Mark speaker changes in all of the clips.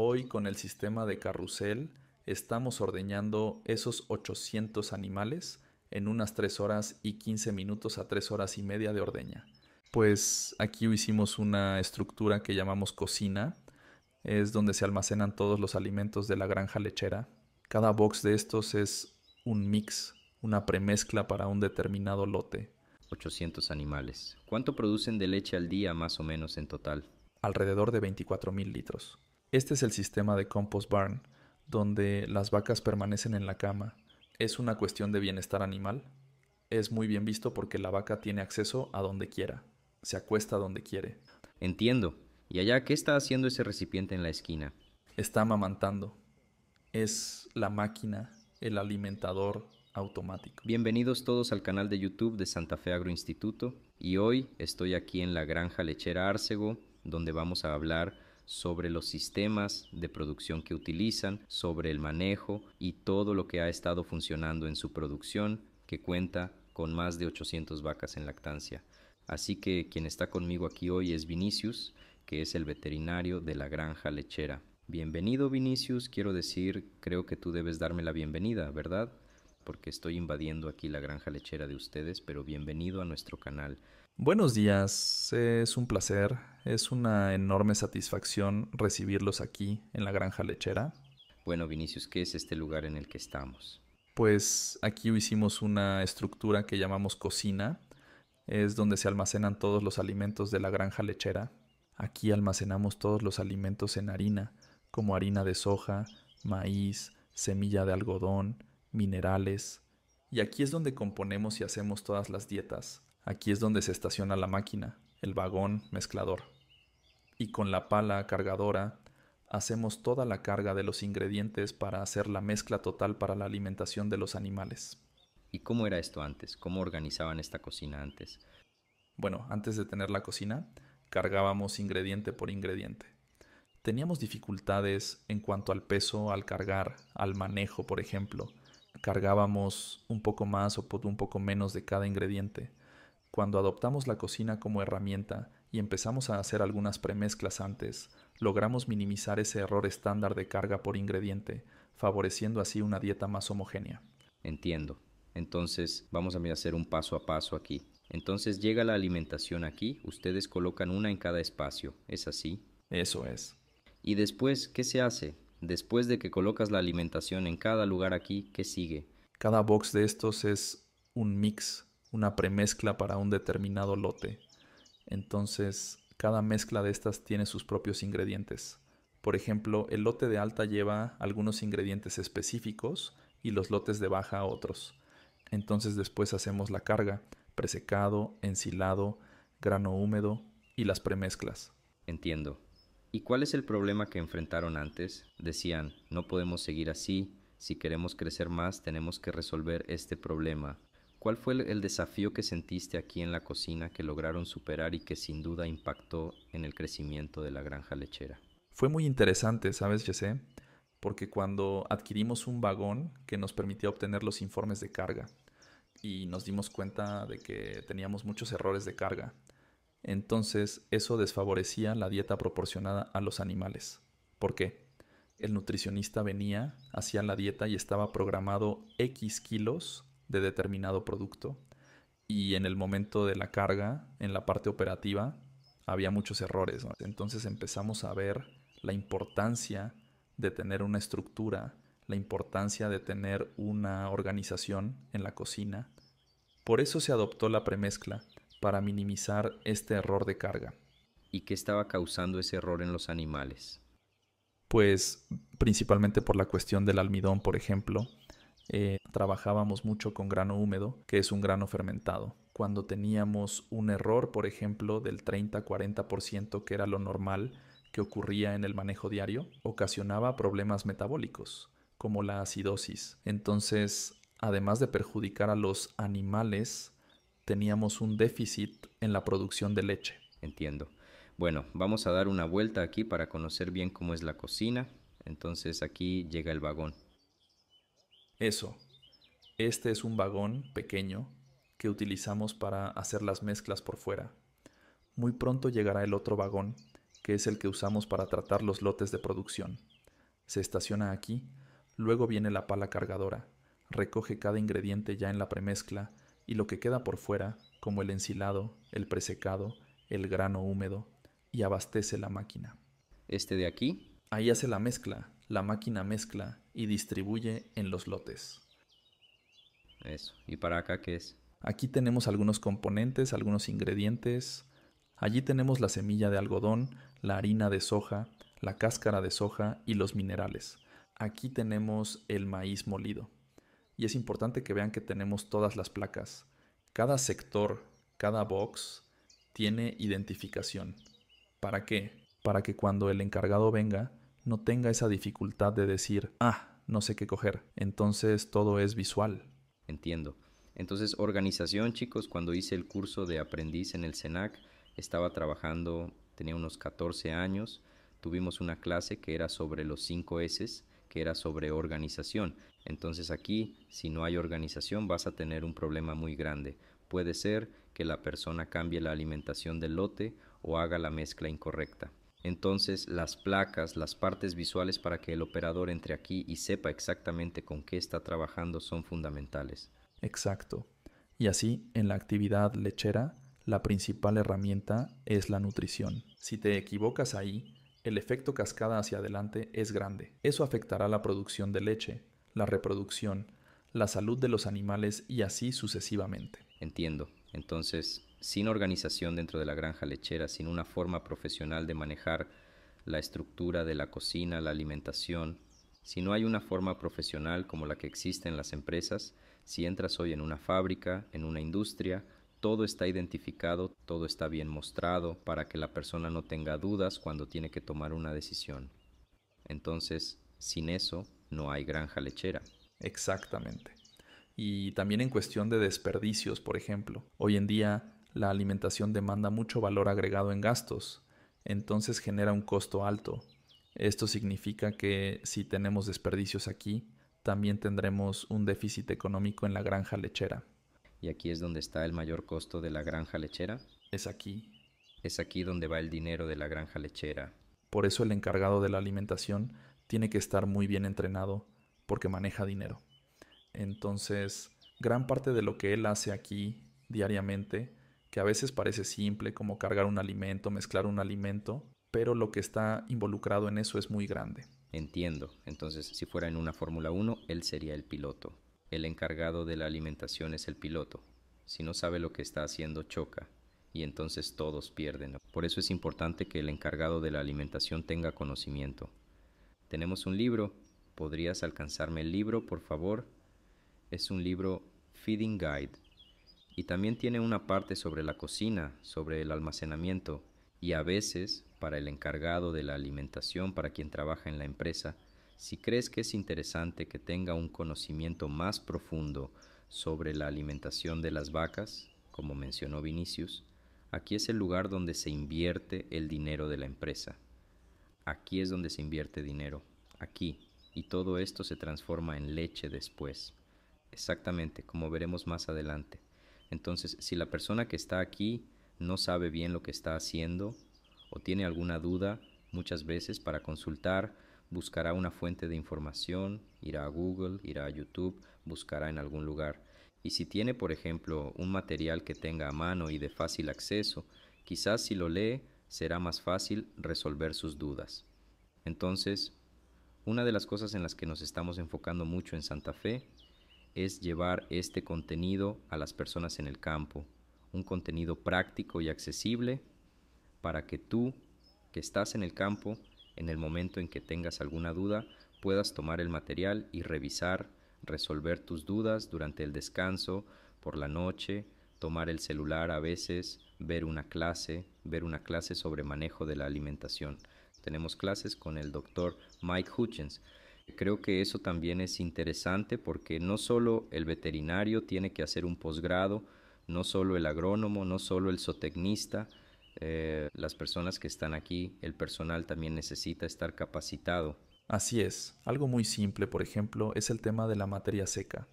Speaker 1: Hoy con el sistema de carrusel estamos ordeñando esos 800 animales en unas 3 horas y 15 minutos a 3 horas y media de ordeña. Pues aquí hicimos una estructura que llamamos cocina, es donde se almacenan todos los alimentos de la granja lechera. Cada box de estos es un mix, una premezcla para un determinado lote.
Speaker 2: 800 animales. ¿Cuánto producen de leche al día más o menos en total?
Speaker 1: Alrededor de mil litros. Este es el sistema de compost barn, donde las vacas permanecen en la cama. Es una cuestión de bienestar animal. Es muy bien visto porque la vaca tiene acceso a donde quiera, se acuesta donde quiere. Entiendo. ¿Y allá qué está haciendo ese recipiente en la esquina? Está amamantando. Es la máquina, el alimentador automático.
Speaker 2: Bienvenidos todos al canal de YouTube de Santa Fe Agro Instituto y hoy estoy aquí en la granja lechera Arcego donde vamos a hablar sobre los sistemas de producción que utilizan, sobre el manejo y todo lo que ha estado funcionando en su producción, que cuenta con más de 800 vacas en lactancia. Así que quien está conmigo aquí hoy es Vinicius, que es el veterinario de la granja lechera. Bienvenido Vinicius, quiero decir, creo que tú debes darme la bienvenida, ¿verdad? Porque estoy invadiendo aquí la granja lechera de ustedes, pero bienvenido a nuestro canal. Buenos
Speaker 1: días, es un placer, es una enorme satisfacción recibirlos aquí en la granja lechera.
Speaker 2: Bueno, Vinicius, ¿qué es este lugar en el que estamos? Pues
Speaker 1: aquí hicimos una estructura que llamamos cocina, es donde se almacenan todos los alimentos de la granja lechera. Aquí almacenamos todos los alimentos en harina, como harina de soja, maíz, semilla de algodón, minerales. Y aquí es donde componemos y hacemos todas las dietas Aquí es donde se estaciona la máquina, el vagón mezclador. Y con la pala cargadora hacemos toda la carga de los ingredientes para hacer la mezcla total para la alimentación de los animales. ¿Y cómo era esto antes? ¿Cómo organizaban esta cocina antes? Bueno, antes de tener la cocina, cargábamos ingrediente por ingrediente. Teníamos dificultades en cuanto al peso al cargar, al manejo, por ejemplo. Cargábamos un poco más o un poco menos de cada ingrediente. Cuando adoptamos la cocina como herramienta y empezamos a hacer algunas premezclas antes, logramos minimizar ese error estándar de carga por ingrediente, favoreciendo así una dieta más homogénea.
Speaker 2: Entiendo. Entonces vamos a hacer un paso a paso aquí. Entonces llega la alimentación aquí, ustedes colocan una en cada espacio, ¿es así? Eso es. ¿Y después qué se hace? Después de que colocas la alimentación en cada lugar aquí, ¿qué sigue? Cada
Speaker 1: box de estos es un mix una premezcla para un determinado lote. Entonces, cada mezcla de estas tiene sus propios ingredientes. Por ejemplo, el lote de alta lleva algunos ingredientes específicos y los lotes de baja otros. Entonces después hacemos la carga, presecado, ensilado, grano húmedo
Speaker 2: y las premezclas. Entiendo. ¿Y cuál es el problema que enfrentaron antes? Decían, no podemos seguir así, si queremos crecer más tenemos que resolver este problema. ¿Cuál fue el desafío que sentiste aquí en la cocina que lograron superar y que sin duda impactó en el crecimiento de la granja lechera?
Speaker 1: Fue muy interesante, ¿sabes, Jesse? Porque cuando adquirimos un vagón que nos permitía obtener los informes de carga y nos dimos cuenta de que teníamos muchos errores de carga, entonces eso desfavorecía la dieta proporcionada a los animales. ¿Por qué? El nutricionista venía, hacía la dieta y estaba programado X kilos de determinado producto y en el momento de la carga, en la parte operativa, había muchos errores. Entonces empezamos a ver la importancia de tener una estructura, la importancia de tener una organización en la cocina. Por eso se adoptó la premezcla, para minimizar este
Speaker 2: error de carga. ¿Y qué estaba causando ese error en los animales?
Speaker 1: Pues principalmente por la cuestión del almidón, por ejemplo, eh, trabajábamos mucho con grano húmedo, que es un grano fermentado. Cuando teníamos un error, por ejemplo, del 30-40%, que era lo normal que ocurría en el manejo diario, ocasionaba problemas metabólicos, como la acidosis. Entonces, además
Speaker 2: de perjudicar a los animales, teníamos un déficit en la producción de leche. Entiendo. Bueno, vamos a dar una vuelta aquí para conocer bien cómo es la cocina. Entonces aquí llega el vagón. Eso,
Speaker 1: este es un vagón pequeño que utilizamos para hacer las mezclas por fuera. Muy pronto llegará el otro vagón, que es el que usamos para tratar los lotes de producción. Se estaciona aquí, luego viene la pala cargadora, recoge cada ingrediente ya en la premezcla y lo que queda por fuera, como el ensilado, el presecado, el grano húmedo, y abastece la máquina. ¿Este de aquí? Ahí hace la mezcla, la máquina mezcla y distribuye en los lotes. Eso. ¿Y para acá qué es? Aquí tenemos algunos componentes, algunos ingredientes. Allí tenemos la semilla de algodón, la harina de soja, la cáscara de soja y los minerales. Aquí tenemos el maíz molido. Y es importante que vean que tenemos todas las placas. Cada sector, cada box, tiene identificación. ¿Para qué? Para que cuando el encargado venga, no tenga esa dificultad de decir, ah, no sé qué coger. Entonces todo es
Speaker 2: visual. Entiendo. Entonces, organización, chicos, cuando hice el curso de aprendiz en el SENAC, e estaba trabajando, tenía unos 14 años, tuvimos una clase que era sobre los 5 S, que era sobre organización. Entonces aquí, si no hay organización, vas a tener un problema muy grande. Puede ser que la persona cambie la alimentación del lote o haga la mezcla incorrecta. Entonces las placas, las partes visuales para que el operador entre aquí y sepa exactamente con qué está trabajando son fundamentales.
Speaker 1: Exacto. Y así, en la actividad lechera, la principal herramienta es la nutrición. Si te equivocas ahí, el efecto cascada hacia adelante es grande. Eso afectará la producción de leche, la reproducción, la salud de los
Speaker 2: animales y así
Speaker 1: sucesivamente.
Speaker 2: Entiendo. Entonces, sin organización dentro de la granja lechera, sin una forma profesional de manejar la estructura de la cocina, la alimentación, si no hay una forma profesional como la que existe en las empresas, si entras hoy en una fábrica, en una industria, todo está identificado, todo está bien mostrado para que la persona no tenga dudas cuando tiene que tomar una decisión. Entonces, sin eso, no hay granja lechera. Exactamente. Y
Speaker 1: también en cuestión de desperdicios, por ejemplo. Hoy en día la alimentación demanda mucho valor agregado en gastos, entonces genera un costo alto. Esto significa que si tenemos desperdicios aquí, también tendremos un déficit económico en la granja lechera.
Speaker 2: ¿Y aquí es donde está el mayor costo de la granja lechera? Es aquí. Es aquí donde va el dinero de la granja lechera.
Speaker 1: Por eso el encargado de la alimentación tiene que estar muy bien entrenado porque maneja dinero. Entonces, gran parte de lo que él hace aquí diariamente que a veces parece simple como cargar un alimento, mezclar un alimento, pero lo que está involucrado en eso es muy grande.
Speaker 2: Entiendo, entonces si fuera en una Fórmula 1, él sería el piloto. El encargado de la alimentación es el piloto. Si no sabe lo que está haciendo, choca y entonces todos pierden. Por eso es importante que el encargado de la alimentación tenga conocimiento. Tenemos un libro, ¿podrías alcanzarme el libro, por favor? Es un libro Feeding Guide y también tiene una parte sobre la cocina, sobre el almacenamiento y a veces para el encargado de la alimentación, para quien trabaja en la empresa. Si crees que es interesante que tenga un conocimiento más profundo sobre la alimentación de las vacas, como mencionó Vinicius, aquí es el lugar donde se invierte el dinero de la empresa. Aquí es donde se invierte dinero, aquí, y todo esto se transforma en leche después, exactamente como veremos más adelante. Entonces, si la persona que está aquí no sabe bien lo que está haciendo o tiene alguna duda, muchas veces para consultar, buscará una fuente de información, irá a Google, irá a YouTube, buscará en algún lugar. Y si tiene, por ejemplo, un material que tenga a mano y de fácil acceso, quizás si lo lee será más fácil resolver sus dudas. Entonces, una de las cosas en las que nos estamos enfocando mucho en Santa Fe es llevar este contenido a las personas en el campo, un contenido práctico y accesible para que tú, que estás en el campo, en el momento en que tengas alguna duda, puedas tomar el material y revisar, resolver tus dudas durante el descanso, por la noche, tomar el celular a veces, ver una clase, ver una clase sobre manejo de la alimentación. Tenemos clases con el doctor Mike Hutchins. Creo que eso también es interesante porque no solo el veterinario tiene que hacer un posgrado, no solo el agrónomo, no solo el zootecnista, eh, las personas que están aquí, el personal también necesita estar capacitado.
Speaker 1: Así es, algo muy simple, por ejemplo, es el tema de la materia seca.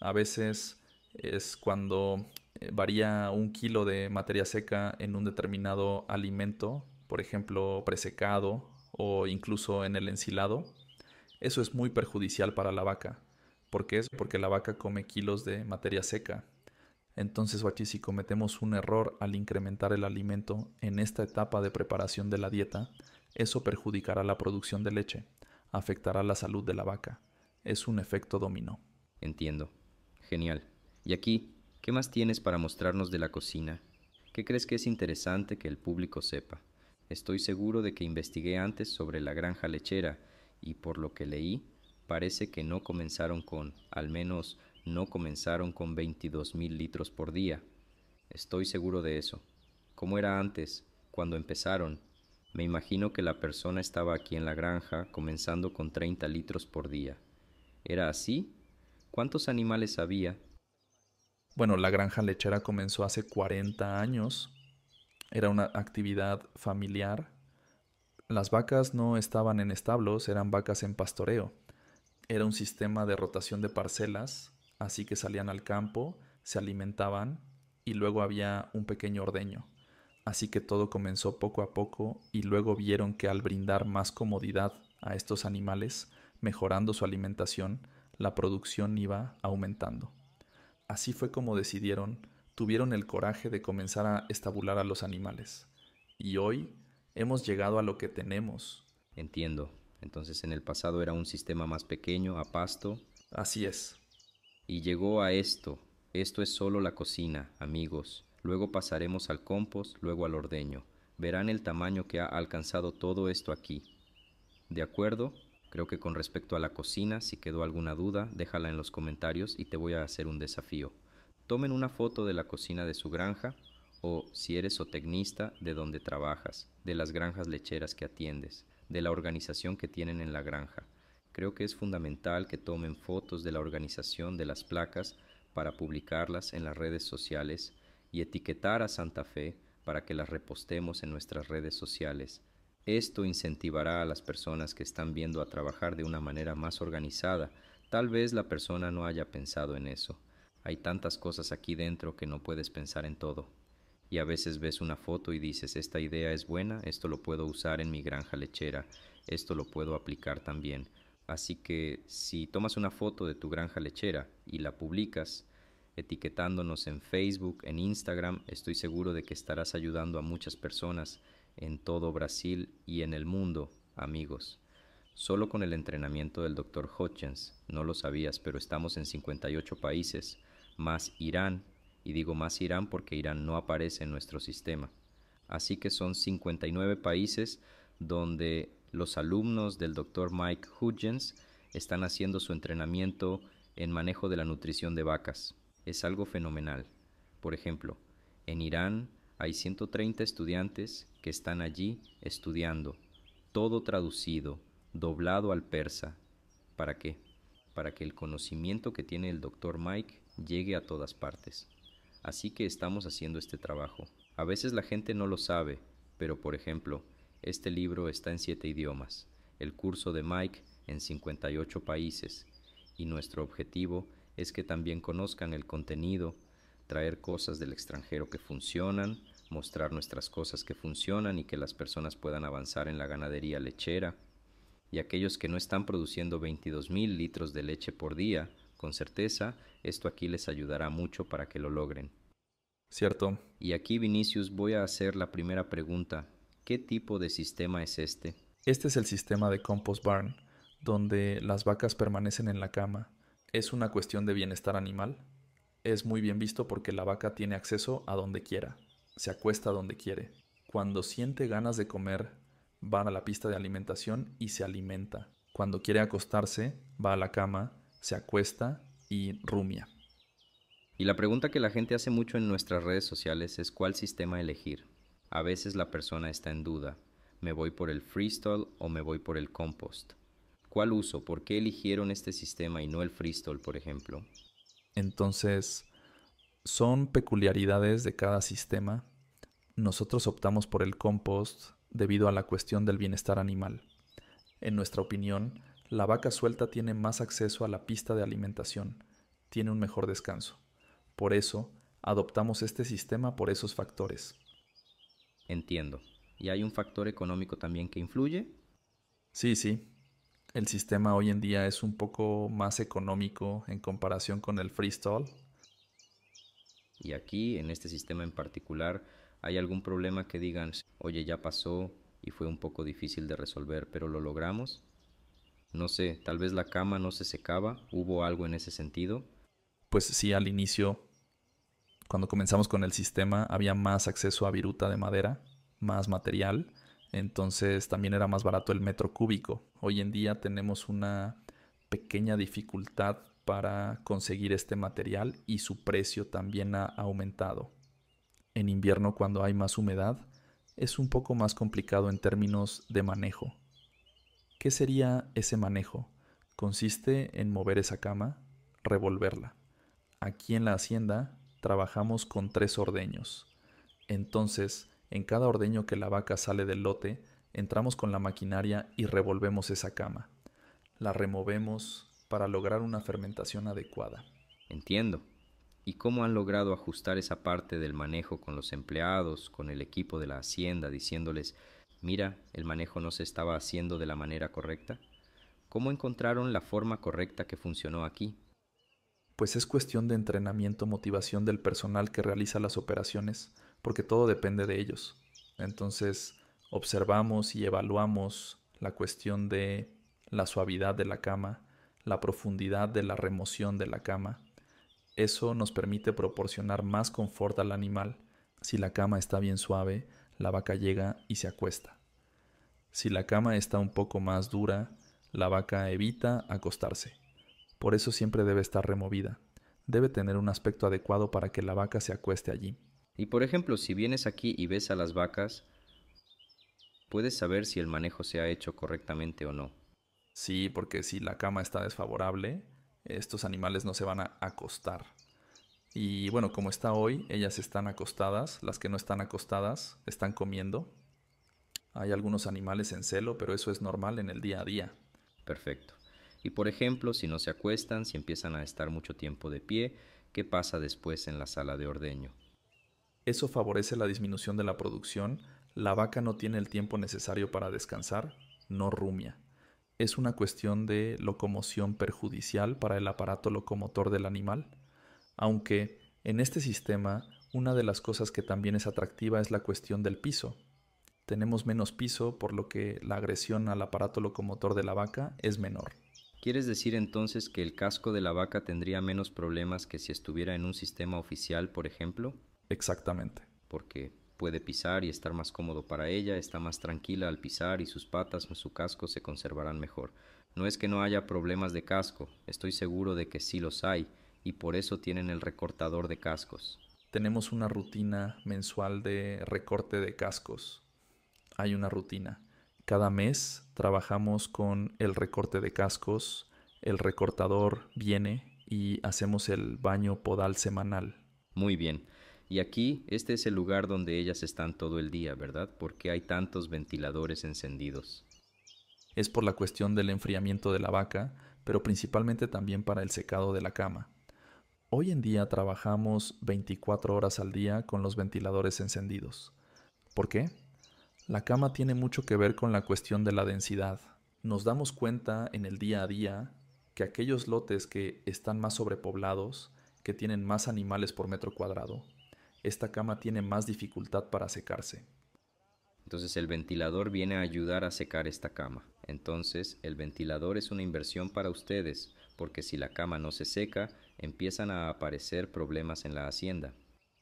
Speaker 1: A veces es cuando eh, varía un kilo de materia seca en un determinado alimento, por ejemplo, presecado o incluso en el ensilado, eso es muy perjudicial para la vaca. ¿Por qué es? Porque la vaca come kilos de materia seca. Entonces, Bachi, si cometemos un error al incrementar el alimento en esta etapa de preparación de la dieta, eso perjudicará la producción de leche,
Speaker 2: afectará la salud de la vaca. Es un efecto dominó. Entiendo. Genial. Y aquí, ¿qué más tienes para mostrarnos de la cocina? ¿Qué crees que es interesante que el público sepa? Estoy seguro de que investigué antes sobre la granja lechera y por lo que leí, parece que no comenzaron con, al menos no comenzaron con 22 mil litros por día. Estoy seguro de eso. ¿Cómo era antes, cuando empezaron? Me imagino que la persona estaba aquí en la granja comenzando con 30 litros por día. ¿Era así? ¿Cuántos animales había? Bueno, la granja lechera comenzó hace 40 años. Era
Speaker 1: una actividad familiar las vacas no estaban en establos, eran vacas en pastoreo. Era un sistema de rotación de parcelas, así que salían al campo, se alimentaban y luego había un pequeño ordeño. Así que todo comenzó poco a poco y luego vieron que al brindar más comodidad a estos animales, mejorando su alimentación, la producción iba aumentando. Así fue como decidieron, tuvieron el coraje de comenzar a estabular a los animales.
Speaker 2: Y hoy hemos llegado a lo que tenemos. Entiendo. Entonces en el pasado era un sistema más pequeño, a pasto. Así es. Y llegó a esto. Esto es solo la cocina, amigos. Luego pasaremos al compost, luego al ordeño. Verán el tamaño que ha alcanzado todo esto aquí. ¿De acuerdo? Creo que con respecto a la cocina, si quedó alguna duda, déjala en los comentarios y te voy a hacer un desafío. Tomen una foto de la cocina de su granja o, si eres zootecnista, de dónde trabajas, de las granjas lecheras que atiendes, de la organización que tienen en la granja. Creo que es fundamental que tomen fotos de la organización de las placas para publicarlas en las redes sociales y etiquetar a Santa Fe para que las repostemos en nuestras redes sociales. Esto incentivará a las personas que están viendo a trabajar de una manera más organizada. Tal vez la persona no haya pensado en eso. Hay tantas cosas aquí dentro que no puedes pensar en todo. Y a veces ves una foto y dices, esta idea es buena, esto lo puedo usar en mi granja lechera, esto lo puedo aplicar también. Así que si tomas una foto de tu granja lechera y la publicas, etiquetándonos en Facebook, en Instagram, estoy seguro de que estarás ayudando a muchas personas en todo Brasil y en el mundo, amigos. Solo con el entrenamiento del Dr. Hutchins, no lo sabías, pero estamos en 58 países, más Irán, y digo más Irán porque Irán no aparece en nuestro sistema. Así que son 59 países donde los alumnos del doctor Mike Hudgens están haciendo su entrenamiento en manejo de la nutrición de vacas. Es algo fenomenal. Por ejemplo, en Irán hay 130 estudiantes que están allí estudiando, todo traducido, doblado al persa. ¿Para qué? Para que el conocimiento que tiene el doctor Mike llegue a todas partes. Así que estamos haciendo este trabajo. A veces la gente no lo sabe, pero por ejemplo, este libro está en siete idiomas, el curso de Mike en 58 países, y nuestro objetivo es que también conozcan el contenido, traer cosas del extranjero que funcionan, mostrar nuestras cosas que funcionan y que las personas puedan avanzar en la ganadería lechera. Y aquellos que no están produciendo 22.000 litros de leche por día, con certeza, esto aquí les ayudará mucho para que lo logren. Cierto. Y aquí, Vinicius, voy a hacer la primera pregunta. ¿Qué tipo de sistema es este?
Speaker 1: Este es el sistema de compost barn, donde las vacas permanecen en la cama.
Speaker 2: Es una cuestión de bienestar animal.
Speaker 1: Es muy bien visto porque la vaca tiene acceso a donde quiera, se acuesta donde quiere. Cuando siente ganas de comer, va a la pista de alimentación y se alimenta. Cuando quiere acostarse, va a la cama se acuesta y rumia.
Speaker 2: Y la pregunta que la gente hace mucho en nuestras redes sociales es cuál sistema elegir. A veces la persona está en duda. ¿Me voy por el freestyle o me voy por el compost? ¿Cuál uso? ¿Por qué eligieron este sistema y no el freestyle, por ejemplo?
Speaker 1: Entonces, son peculiaridades de cada sistema. Nosotros optamos por el compost debido a la cuestión del bienestar animal. En nuestra opinión, la vaca suelta tiene más acceso a la pista de alimentación, tiene un mejor descanso. Por eso, adoptamos este sistema por esos factores. Entiendo. ¿Y hay un factor económico también que influye? Sí, sí. El sistema hoy en día es un poco más económico en comparación con el freestall.
Speaker 2: Y aquí, en este sistema en particular, ¿hay algún problema que digan, oye, ya pasó y fue un poco difícil de resolver, pero lo logramos? No sé, tal vez la cama no se secaba, hubo algo en ese sentido. Pues sí, al
Speaker 1: inicio, cuando comenzamos con el sistema, había más acceso a viruta de madera, más material, entonces también era más barato el metro cúbico. Hoy en día tenemos una pequeña dificultad para conseguir este material y su precio también ha aumentado. En invierno, cuando hay más humedad, es un poco más complicado en términos de manejo ¿Qué sería ese manejo? Consiste en mover esa cama, revolverla. Aquí en la hacienda trabajamos con tres ordeños. Entonces, en cada ordeño que la vaca sale del lote, entramos con la maquinaria y revolvemos esa cama. La removemos para lograr una fermentación adecuada.
Speaker 2: Entiendo. ¿Y cómo han logrado ajustar esa parte del manejo con los empleados, con el equipo de la hacienda, diciéndoles mira, el manejo no se estaba haciendo de la manera correcta? ¿Cómo encontraron la forma correcta que funcionó aquí?
Speaker 1: Pues es cuestión de entrenamiento, motivación del personal que realiza las operaciones, porque todo depende de ellos. Entonces, observamos y evaluamos la cuestión de la suavidad de la cama, la profundidad de la remoción de la cama. Eso nos permite proporcionar más confort al animal. Si la cama está bien suave, la vaca llega y se acuesta. Si la cama está un poco más dura, la vaca evita acostarse. Por eso siempre debe estar removida. Debe tener un aspecto adecuado para que la vaca se acueste allí.
Speaker 2: Y por ejemplo, si vienes aquí y ves a las vacas, puedes saber si el manejo se ha hecho correctamente o no.
Speaker 1: Sí, porque si la cama está desfavorable, estos animales no se van a acostar. Y bueno, como está hoy, ellas están acostadas, las que no están acostadas están
Speaker 2: comiendo. Hay algunos animales en celo, pero eso es normal en el día a día. Perfecto. Y por ejemplo, si no se acuestan, si empiezan a estar mucho tiempo de pie, ¿qué pasa después en la sala de ordeño? Eso favorece la disminución de la producción,
Speaker 1: la vaca no tiene el tiempo necesario para descansar, no rumia. Es una cuestión de locomoción perjudicial para el aparato locomotor del animal aunque en este sistema una de las cosas que también es atractiva es la cuestión del piso. Tenemos menos piso por lo que la agresión al aparato locomotor de la vaca es menor.
Speaker 2: ¿Quieres decir entonces que el casco de la vaca tendría menos problemas que si estuviera en un sistema oficial, por ejemplo? Exactamente. Porque puede pisar y estar más cómodo para ella, está más tranquila al pisar y sus patas o su casco se conservarán mejor. No es que no haya problemas de casco, estoy seguro de que sí los hay, y por eso tienen el recortador de cascos.
Speaker 1: Tenemos una rutina mensual de recorte de cascos. Hay una rutina. Cada mes trabajamos con el recorte de cascos, el recortador viene y hacemos el baño podal semanal.
Speaker 2: Muy bien. Y aquí este es el lugar donde ellas están todo el día, ¿verdad? Porque hay tantos ventiladores encendidos. Es por la cuestión del
Speaker 1: enfriamiento de la vaca, pero principalmente también para el secado de la cama. Hoy en día trabajamos 24 horas al día con los ventiladores encendidos. ¿Por qué? La cama tiene mucho que ver con la cuestión de la densidad. Nos damos cuenta en el día a día que aquellos lotes que están más sobrepoblados, que tienen más animales por metro cuadrado, esta cama tiene más dificultad para secarse.
Speaker 2: Entonces el ventilador viene a ayudar a secar esta cama. Entonces el ventilador es una inversión para ustedes, porque si la cama no se seca, empiezan a aparecer problemas en la hacienda.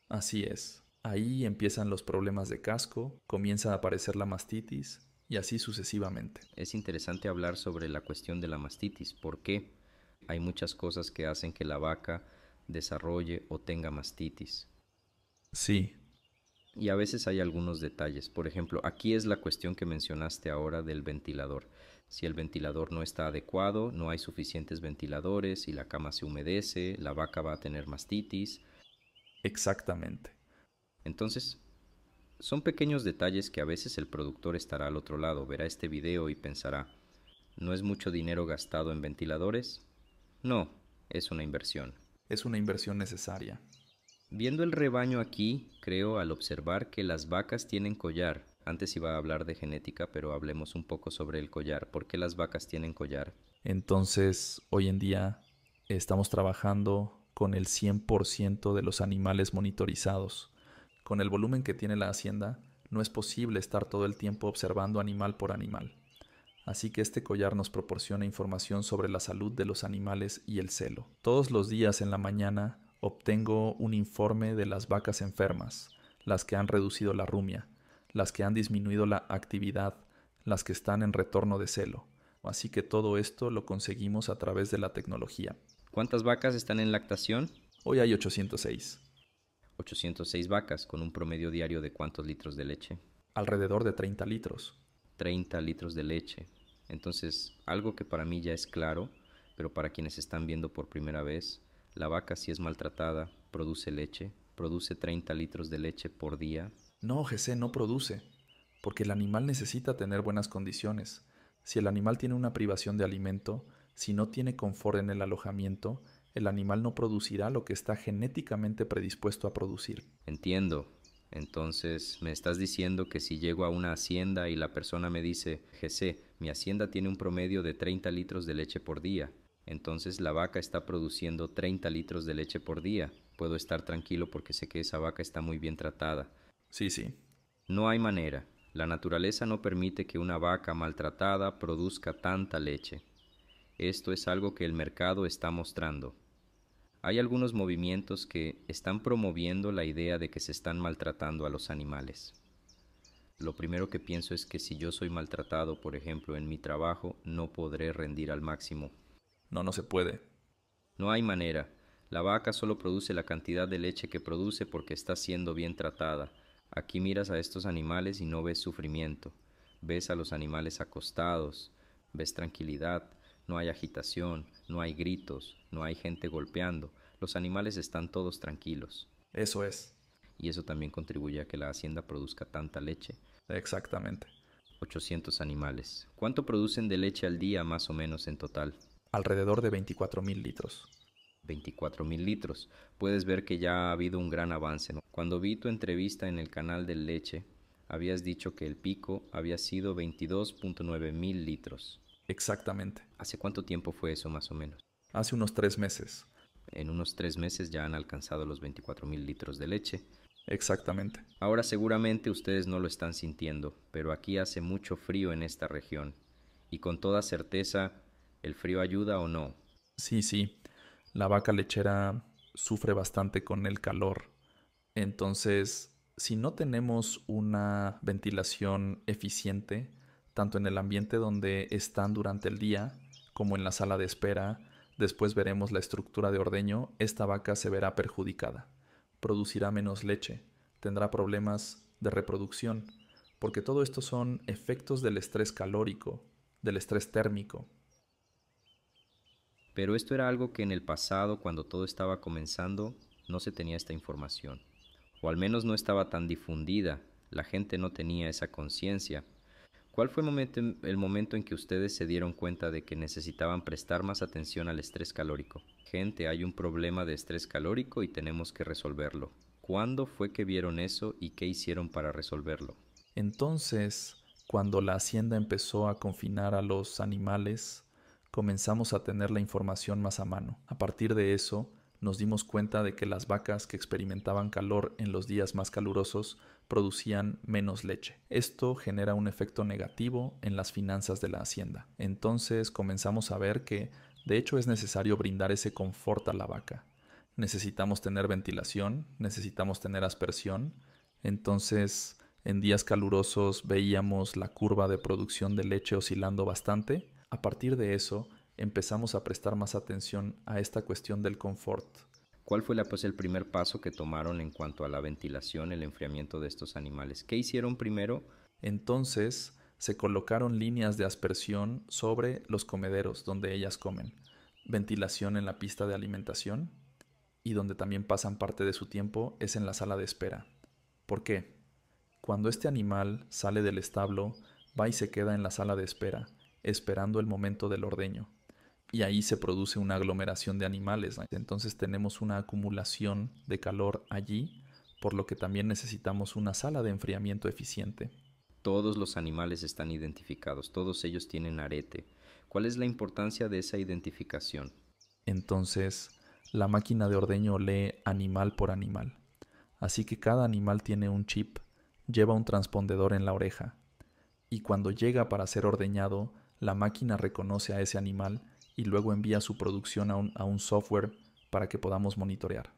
Speaker 1: Así es. Ahí empiezan los problemas de casco,
Speaker 2: comienza a aparecer la mastitis y así sucesivamente. Es interesante hablar sobre la cuestión de la mastitis, ¿Por qué? hay muchas cosas que hacen que la vaca desarrolle o tenga mastitis. Sí. Y a veces hay algunos detalles. Por ejemplo, aquí es la cuestión que mencionaste ahora del ventilador. Si el ventilador no está adecuado, no hay suficientes ventiladores y la cama se humedece, la vaca va a tener mastitis. Exactamente. Entonces, son pequeños detalles que a veces el productor estará al otro lado, verá este video y pensará, ¿no es mucho dinero gastado en ventiladores? No, es una inversión.
Speaker 1: Es una inversión
Speaker 2: necesaria. Viendo el rebaño aquí, creo al observar que las vacas tienen collar, antes iba a hablar de genética, pero hablemos un poco sobre el collar. ¿Por qué las vacas tienen collar?
Speaker 1: Entonces, hoy en día estamos trabajando con el 100% de los animales monitorizados. Con el volumen que tiene la hacienda, no es posible estar todo el tiempo observando animal por animal. Así que este collar nos proporciona información sobre la salud de los animales y el celo. Todos los días en la mañana obtengo un informe de las vacas enfermas, las que han reducido la rumia, las que han disminuido la actividad, las que están en retorno de celo. Así que todo
Speaker 2: esto lo conseguimos a través de la tecnología. ¿Cuántas vacas están en lactación? Hoy hay 806. 806 vacas con un promedio diario de cuántos litros de leche? Alrededor de 30 litros. 30 litros de leche. Entonces, algo que para mí ya es claro, pero para quienes están viendo por primera vez, la vaca si es maltratada produce leche, produce 30 litros de leche por día
Speaker 1: no, GC no produce, porque el animal necesita tener buenas condiciones. Si el animal tiene una privación de alimento, si no tiene confort en el alojamiento, el animal no producirá lo que está genéticamente predispuesto a producir.
Speaker 2: Entiendo. Entonces, me estás diciendo que si llego a una hacienda y la persona me dice, GC, mi hacienda tiene un promedio de 30 litros de leche por día, entonces la vaca está produciendo 30 litros de leche por día. Puedo estar tranquilo porque sé que esa vaca está muy bien tratada. Sí, sí. No hay manera. La naturaleza no permite que una vaca maltratada produzca tanta leche. Esto es algo que el mercado está mostrando. Hay algunos movimientos que están promoviendo la idea de que se están maltratando a los animales. Lo primero que pienso es que si yo soy maltratado, por ejemplo, en mi trabajo, no podré rendir al máximo. No, no se puede. No hay manera. La vaca solo produce la cantidad de leche que produce porque está siendo bien tratada Aquí miras a estos animales y no ves sufrimiento, ves a los animales acostados, ves tranquilidad, no hay agitación, no hay gritos, no hay gente golpeando, los animales están todos tranquilos. Eso es. Y eso también contribuye a que la hacienda produzca tanta leche. Exactamente. 800 animales. ¿Cuánto producen de leche al día más o menos en total? Alrededor de mil litros. 24.000 litros. Puedes ver que ya ha habido un gran avance. Cuando vi tu entrevista en el canal del leche, habías dicho que el pico había sido 22.9 mil litros. Exactamente. ¿Hace cuánto tiempo fue eso más o menos? Hace unos tres meses. En unos tres meses ya han alcanzado los 24.000 litros de leche. Exactamente. Ahora seguramente ustedes no lo están sintiendo, pero aquí hace mucho frío en esta región. Y con toda certeza, ¿el frío ayuda o no? Sí, sí, la vaca lechera sufre
Speaker 1: bastante con el calor. Entonces, si no tenemos una ventilación eficiente, tanto en el ambiente donde están durante el día como en la sala de espera, después veremos la estructura de ordeño, esta vaca se verá perjudicada, producirá menos leche, tendrá problemas de reproducción, porque todo esto son efectos del estrés calórico, del estrés térmico,
Speaker 2: pero esto era algo que en el pasado, cuando todo estaba comenzando, no se tenía esta información, o al menos no estaba tan difundida, la gente no tenía esa conciencia. ¿Cuál fue el momento, en que ustedes se dieron cuenta de que necesitaban prestar más atención al estrés calórico? Gente, hay un problema de estrés calórico y tenemos que resolverlo. ¿Cuándo fue que vieron eso y qué hicieron para resolverlo?
Speaker 1: Entonces, cuando la hacienda empezó a confinar a los animales, comenzamos a tener la información más a mano. A partir de eso, nos dimos cuenta de que las vacas que experimentaban calor en los días más calurosos producían menos leche. Esto genera un efecto negativo en las finanzas de la hacienda. Entonces comenzamos a ver que, de hecho, es necesario brindar ese confort a la vaca. Necesitamos tener ventilación, necesitamos tener aspersión. Entonces, en días calurosos veíamos la curva de producción de leche oscilando bastante a partir de eso, empezamos a prestar más atención a esta cuestión del confort.
Speaker 2: ¿Cuál fue pues, el primer paso que tomaron en cuanto a la ventilación, el enfriamiento de estos animales? ¿Qué hicieron primero? Entonces se colocaron líneas de aspersión sobre los comederos
Speaker 1: donde ellas comen, ventilación en la pista de alimentación y donde también pasan parte de su tiempo es en la sala de espera. ¿Por qué? Cuando este animal sale del establo, va y se queda en la sala de espera, esperando el momento del ordeño. Y ahí se produce una aglomeración de animales. Entonces tenemos una acumulación de calor allí, por lo que también necesitamos una sala de enfriamiento eficiente.
Speaker 2: Todos los animales están identificados, todos ellos tienen arete. ¿Cuál es la importancia de esa identificación?
Speaker 1: Entonces, la máquina de ordeño lee animal por animal. Así que cada animal tiene un chip, lleva un transpondedor en la oreja, y cuando llega para ser ordeñado, la máquina reconoce a ese animal y luego envía su producción a un, software para que podamos monitorear.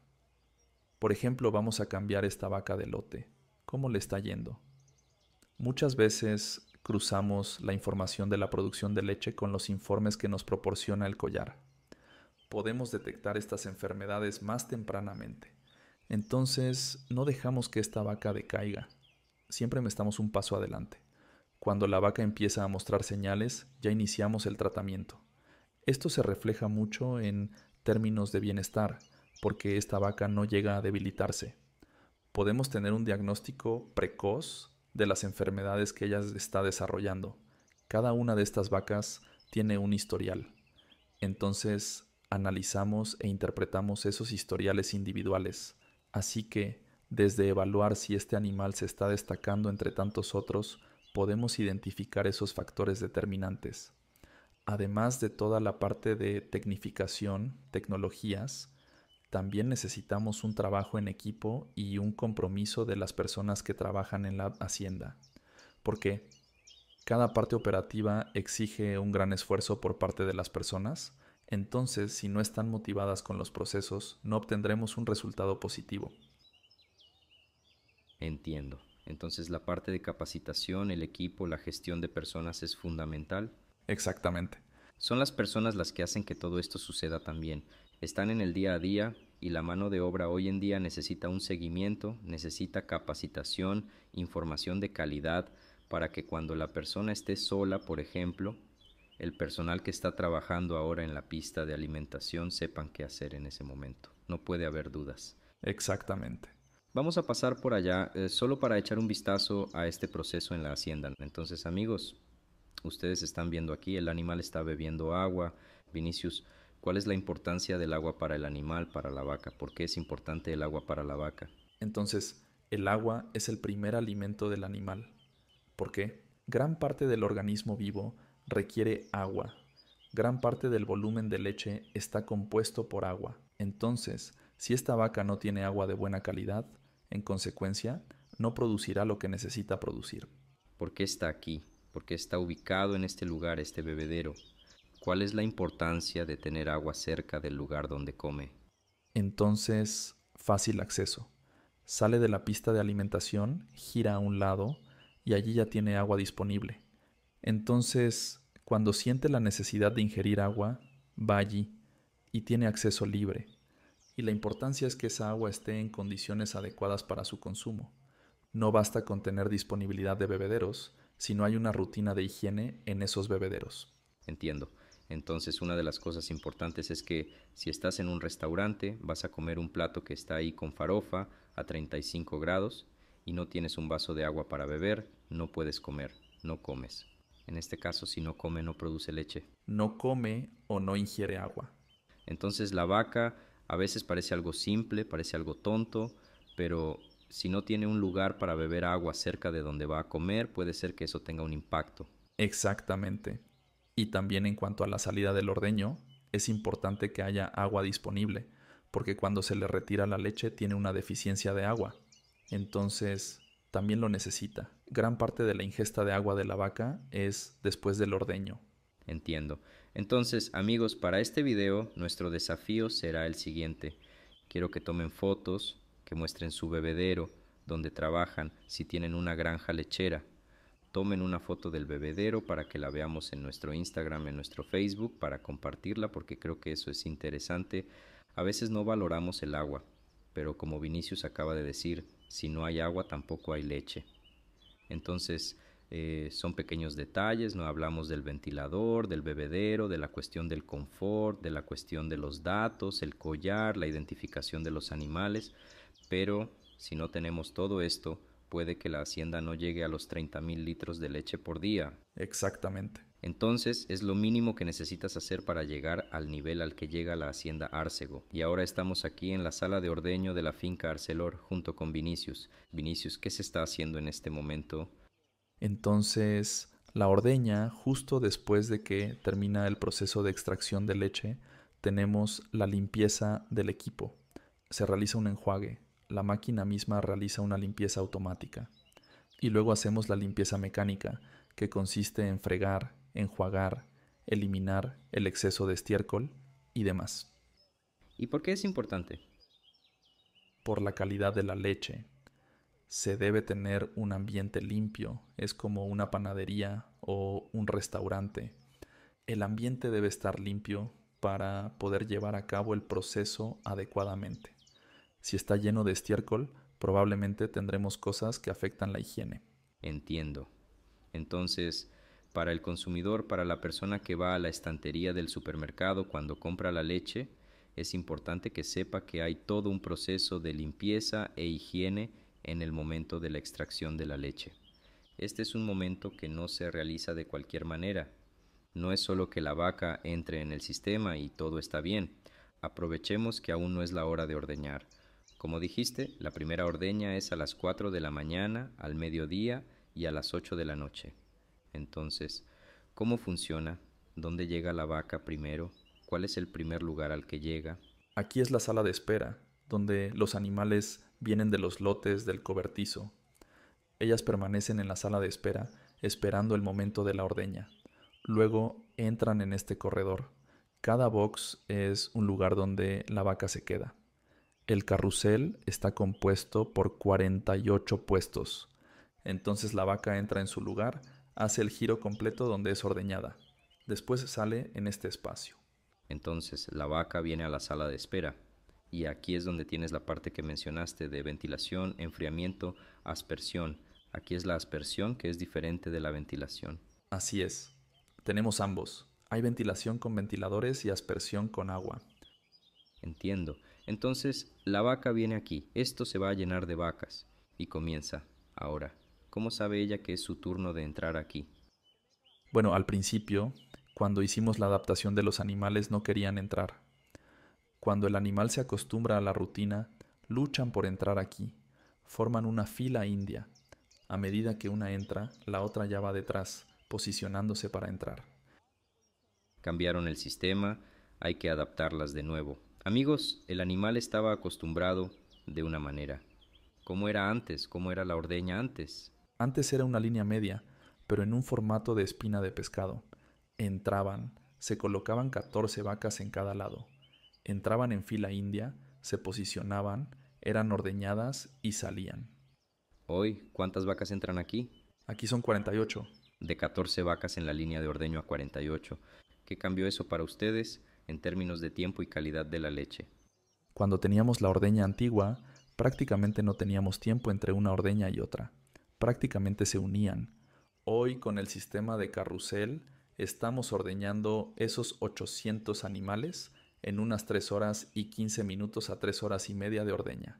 Speaker 1: Por ejemplo, vamos a cambiar esta vaca de lote. ¿Cómo le está yendo? Muchas veces cruzamos la información de la producción de leche con los informes que nos proporciona el collar. Podemos detectar estas enfermedades más tempranamente. Entonces, no dejamos que esta vaca decaiga. Siempre estamos un paso adelante. Cuando la vaca empieza a mostrar señales, ya iniciamos el tratamiento. Esto se refleja mucho en términos de bienestar, porque esta vaca no llega a debilitarse. Podemos tener un diagnóstico precoz de las enfermedades que ella está desarrollando. Cada una de estas vacas tiene un historial. Entonces, analizamos e interpretamos esos historiales individuales. Así que, desde evaluar si este animal se está destacando entre tantos otros, podemos identificar esos factores determinantes, además de toda la parte de tecnificación, tecnologías, también necesitamos un trabajo en equipo y un compromiso de las personas que trabajan en la hacienda, porque cada parte operativa exige un gran esfuerzo por parte de las personas, entonces si no están motivadas con los procesos, no obtendremos un resultado
Speaker 2: positivo. Entiendo. Entonces la parte de capacitación, el equipo, la gestión de personas es fundamental. Exactamente. Son las personas las que hacen que todo esto suceda también. Están en el día a día y la mano de obra hoy en día necesita un seguimiento, necesita capacitación, información de calidad, para que cuando la persona esté sola, por ejemplo, el personal que está trabajando ahora en la pista de alimentación sepan qué hacer en ese momento. No puede haber dudas. Exactamente. Vamos a pasar por allá eh, solo para echar un vistazo a este proceso en la hacienda. Entonces amigos, ustedes están viendo aquí, el animal está bebiendo agua. Vinicius, ¿cuál es la importancia del agua para el animal, para la vaca? ¿Por qué es importante el agua para la vaca? Entonces, el agua es el primer alimento del animal.
Speaker 1: ¿Por qué? Gran parte del organismo vivo requiere agua. Gran parte del volumen de leche está compuesto por agua. Entonces, si esta vaca no tiene agua de buena calidad, en consecuencia, no producirá lo que necesita producir.
Speaker 2: ¿Por qué está aquí? ¿Por qué está ubicado en este lugar este bebedero? ¿Cuál es la importancia de tener agua cerca del lugar donde come?
Speaker 1: Entonces, fácil acceso. Sale de la pista de alimentación, gira a un lado y allí ya tiene agua disponible. Entonces, cuando siente la necesidad de ingerir agua, va allí y tiene acceso libre y la importancia es que esa agua esté en condiciones adecuadas para su consumo. No basta con tener disponibilidad de bebederos
Speaker 2: si no hay una rutina de higiene en esos bebederos. Entiendo. Entonces una de las cosas importantes es que si estás en un restaurante vas a comer un plato que está ahí con farofa a 35 grados y no tienes un vaso de agua para beber, no puedes comer, no comes. En este caso, si no come, no produce leche. No come o no ingiere agua. Entonces la vaca a veces parece algo simple, parece algo tonto, pero si no tiene un lugar para beber agua cerca de donde va a comer, puede ser que eso tenga un impacto. Exactamente. Y también en cuanto a la salida del
Speaker 1: ordeño, es importante que haya agua disponible, porque cuando se le retira la leche tiene una deficiencia de agua. Entonces, también lo necesita. Gran parte
Speaker 2: de la ingesta de agua de la vaca es después del ordeño. Entiendo. Entonces, amigos, para este video nuestro desafío será el siguiente. Quiero que tomen fotos, que muestren su bebedero, donde trabajan, si tienen una granja lechera. Tomen una foto del bebedero para que la veamos en nuestro Instagram, en nuestro Facebook, para compartirla porque creo que eso es interesante. A veces no valoramos el agua, pero como Vinicius acaba de decir, si no hay agua tampoco hay leche. Entonces, eh, son pequeños detalles, no hablamos del ventilador, del bebedero, de la cuestión del confort, de la cuestión de los datos, el collar, la identificación de los animales, pero si no tenemos todo esto, puede que la hacienda no llegue a los 30 mil litros de leche por día. Exactamente. Entonces es lo mínimo que necesitas hacer para llegar al nivel al que llega la hacienda Arcego. Y ahora estamos aquí en la sala de ordeño de la finca Arcelor junto con Vinicius. Vinicius, ¿qué se está haciendo en este momento
Speaker 1: entonces, la ordeña, justo después
Speaker 2: de que termina el proceso de
Speaker 1: extracción de leche, tenemos la limpieza del equipo. Se realiza un enjuague, la máquina misma realiza una limpieza automática. Y luego hacemos la limpieza mecánica, que consiste en fregar, enjuagar, eliminar el exceso de estiércol y demás.
Speaker 2: ¿Y por qué es importante?
Speaker 1: Por la calidad de la leche, se debe tener un ambiente limpio, es como una panadería o un restaurante. El ambiente debe estar limpio para poder llevar a cabo el proceso adecuadamente. Si está lleno de estiércol, probablemente tendremos cosas que afectan la higiene.
Speaker 2: Entiendo. Entonces, para el consumidor, para la persona que va a la estantería del supermercado cuando compra la leche, es importante que sepa que hay todo un proceso de limpieza e higiene en el momento de la extracción de la leche. Este es un momento que no se realiza de cualquier manera. No es solo que la vaca entre en el sistema y todo está bien. Aprovechemos que aún no es la hora de ordeñar. Como dijiste, la primera ordeña es a las 4 de la mañana, al mediodía y a las 8 de la noche. Entonces, ¿cómo funciona? ¿Dónde llega la vaca primero? ¿Cuál es el primer lugar al que llega? Aquí es la sala de espera, donde los
Speaker 1: animales vienen de los lotes del cobertizo. Ellas permanecen en la sala de espera, esperando el momento de la ordeña. Luego entran en este corredor. Cada box es un lugar donde la vaca se queda. El carrusel está compuesto por 48 puestos. Entonces la vaca entra en
Speaker 2: su lugar, hace el giro completo donde es ordeñada. Después sale en este espacio. Entonces la vaca viene a la sala de espera y aquí es donde tienes la parte que mencionaste de ventilación, enfriamiento, aspersión. Aquí es la aspersión que es diferente de la ventilación. Así es. Tenemos ambos. Hay ventilación con ventiladores y aspersión con agua. Entiendo. Entonces, la vaca viene aquí. Esto se va a llenar de vacas. Y comienza. Ahora, ¿cómo sabe ella que es su turno de entrar aquí?
Speaker 1: Bueno, al principio, cuando hicimos la adaptación de los animales no querían entrar, cuando el animal se acostumbra a la rutina, luchan por entrar aquí, forman una fila india. A medida que una entra, la otra ya va detrás, posicionándose para entrar.
Speaker 2: Cambiaron el sistema, hay que adaptarlas de nuevo. Amigos, el animal estaba acostumbrado de una manera. ¿Cómo era antes? ¿Cómo era la ordeña antes?
Speaker 1: Antes era una línea media, pero en un formato de espina de pescado. Entraban, se colocaban 14 vacas en cada lado entraban en fila india, se posicionaban,
Speaker 2: eran ordeñadas y salían. Hoy, ¿cuántas vacas entran aquí? Aquí son 48. De 14 vacas en la línea de ordeño a 48. ¿Qué cambió eso para ustedes en términos de tiempo y calidad de la leche?
Speaker 1: Cuando teníamos la ordeña antigua, prácticamente no teníamos tiempo entre una ordeña y otra. Prácticamente se unían. Hoy con el sistema de carrusel estamos ordeñando esos 800 animales en unas 3 horas y 15 minutos a 3 horas y media de ordeña.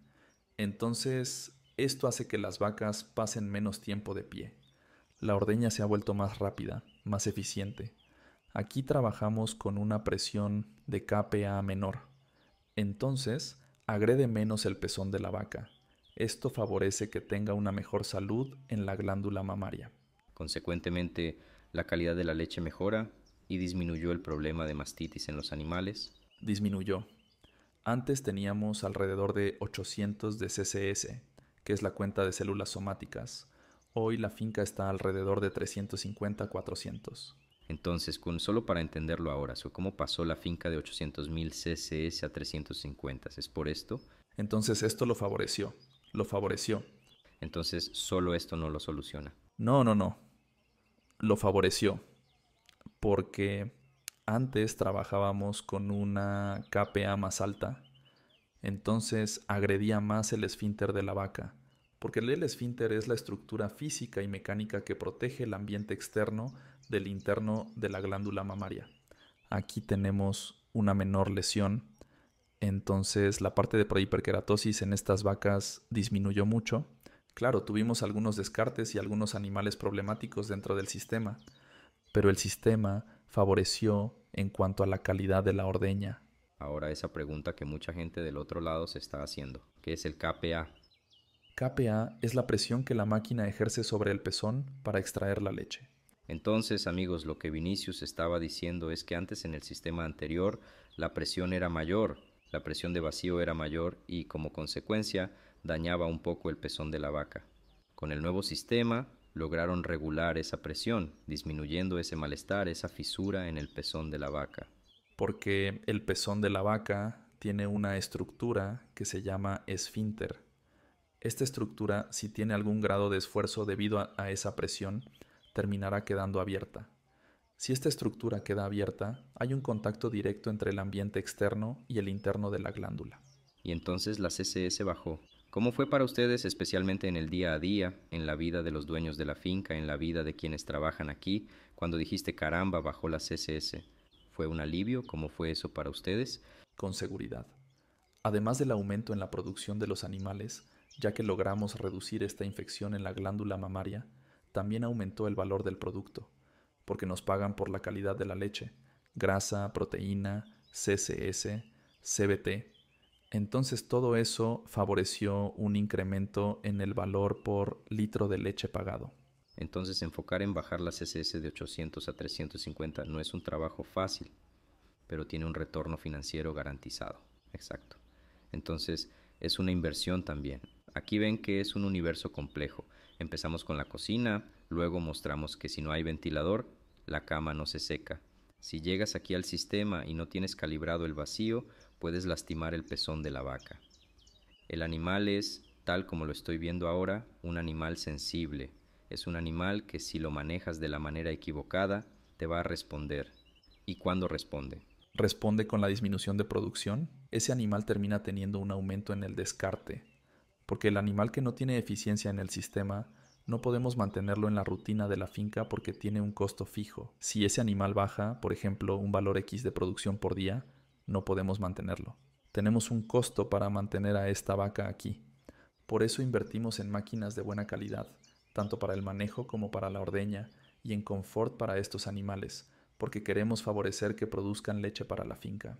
Speaker 1: Entonces, esto hace que las vacas pasen menos tiempo de pie. La ordeña se ha vuelto más rápida, más eficiente. Aquí trabajamos con una presión de KPA menor. Entonces, agrede menos el pezón de la vaca. Esto favorece que tenga una mejor salud en la glándula mamaria.
Speaker 2: Consecuentemente, la calidad de la leche mejora y disminuyó el problema de mastitis en los animales, disminuyó. Antes teníamos alrededor de 800
Speaker 1: de CCS, que es la cuenta de células somáticas. Hoy la finca está alrededor de 350-400.
Speaker 2: Entonces, solo para entenderlo ahora, ¿cómo pasó la finca de 800.000 CCS a 350? ¿Es por esto? Entonces, esto lo favoreció. Lo favoreció. Entonces, solo esto no lo soluciona.
Speaker 1: No, no, no. Lo favoreció. Porque antes trabajábamos con una KPA más alta, entonces agredía más el esfínter de la vaca, porque el esfínter es la estructura física y mecánica que protege el ambiente externo del interno de la glándula mamaria. Aquí tenemos una menor lesión, entonces la parte de prohiperkeratosis en estas vacas disminuyó mucho. Claro, tuvimos algunos descartes y algunos animales
Speaker 2: problemáticos dentro del sistema,
Speaker 1: pero el sistema favoreció en cuanto a la
Speaker 2: calidad de la ordeña? Ahora esa pregunta que mucha gente del otro lado se está haciendo, ¿qué es el KPA?
Speaker 1: KPA es la presión que la máquina ejerce sobre el pezón
Speaker 2: para extraer la leche. Entonces, amigos, lo que Vinicius estaba diciendo es que antes en el sistema anterior la presión era mayor, la presión de vacío era mayor y como consecuencia dañaba un poco el pezón de la vaca. Con el nuevo sistema, lograron regular esa presión, disminuyendo ese malestar, esa fisura en el pezón de la vaca. Porque el pezón de la vaca tiene una estructura que se llama
Speaker 1: esfínter. Esta estructura, si tiene algún grado de esfuerzo debido a, esa presión, terminará quedando abierta. Si esta estructura queda abierta, hay un contacto directo entre el ambiente externo y el interno de la glándula.
Speaker 2: Y entonces la CCS bajó, ¿Cómo fue para ustedes, especialmente en el día a día, en la vida de los dueños de la finca, en la vida de quienes trabajan aquí, cuando dijiste caramba, bajo la CSS? ¿Fue un alivio? ¿Cómo fue eso para ustedes? Con seguridad. Además del aumento en la producción de los
Speaker 1: animales, ya que logramos reducir esta infección en la glándula mamaria, también aumentó el valor del producto, porque nos pagan por la calidad de la leche, grasa, proteína, CSS, CBT, entonces todo eso
Speaker 2: favoreció un incremento en el valor por litro de leche pagado. Entonces enfocar en bajar la CSS de 800 a 350 no es un trabajo fácil, pero tiene un retorno financiero garantizado. Exacto. Entonces es una inversión también. Aquí ven que es un universo complejo. Empezamos con la cocina, luego mostramos que si no hay ventilador, la cama no se seca. Si llegas aquí al sistema y no tienes calibrado el vacío, puedes lastimar el pezón de la vaca. El animal es, tal como lo estoy viendo ahora, un animal sensible. Es un animal que si lo manejas de la manera equivocada, te va a responder. ¿Y cuándo responde? Responde con la disminución de producción. Ese
Speaker 1: animal termina teniendo un aumento
Speaker 2: en el descarte,
Speaker 1: porque el animal que no tiene eficiencia en el sistema no podemos mantenerlo en la rutina de la finca porque tiene un costo fijo. Si ese animal baja, por ejemplo, un valor X de producción por día, no podemos mantenerlo. Tenemos un costo para mantener a esta vaca aquí. Por eso invertimos en máquinas de buena calidad, tanto para el manejo como para la ordeña, y en confort para estos animales, porque queremos favorecer que produzcan leche
Speaker 2: para la finca.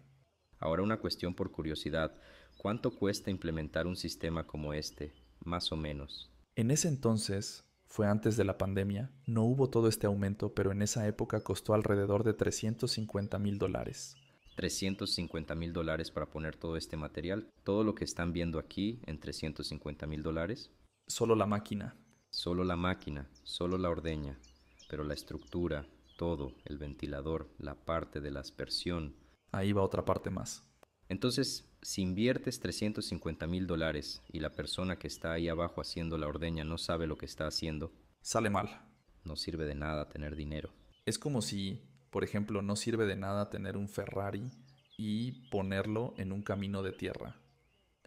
Speaker 2: Ahora una cuestión por curiosidad. ¿Cuánto cuesta implementar un sistema como este, más o menos?
Speaker 1: En ese entonces, fue antes de la pandemia, no hubo todo este aumento, pero en esa época costó alrededor de 350 mil dólares.
Speaker 2: 350 mil dólares para poner todo este material. Todo lo que están viendo aquí en 350 mil dólares. Solo la máquina. Solo la máquina, solo la ordeña, pero la estructura, todo, el ventilador, la parte de la aspersión. Ahí va otra parte más. Entonces, si inviertes 350 mil dólares y la persona que está ahí abajo haciendo la ordeña no sabe lo que está haciendo, sale mal. No sirve de nada tener dinero. Es como si por ejemplo, no sirve de nada tener un Ferrari
Speaker 1: y ponerlo en un camino de tierra.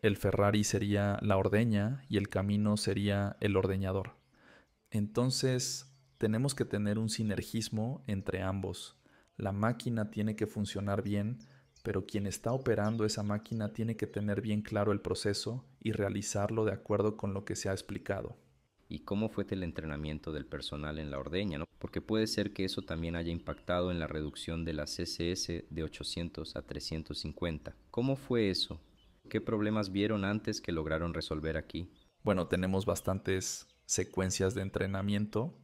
Speaker 1: El Ferrari sería la ordeña y el camino sería el ordeñador. Entonces, tenemos que tener un sinergismo entre ambos. La máquina tiene que funcionar bien, pero quien está operando esa máquina tiene que tener bien claro el proceso y
Speaker 2: realizarlo de acuerdo con lo que se ha explicado y cómo fue el entrenamiento del personal en la ordeña, porque puede ser que eso también haya impactado en la reducción de la CCS de 800 a 350. ¿Cómo fue eso? ¿Qué problemas vieron antes que lograron resolver aquí? Bueno, tenemos bastantes secuencias de entrenamiento,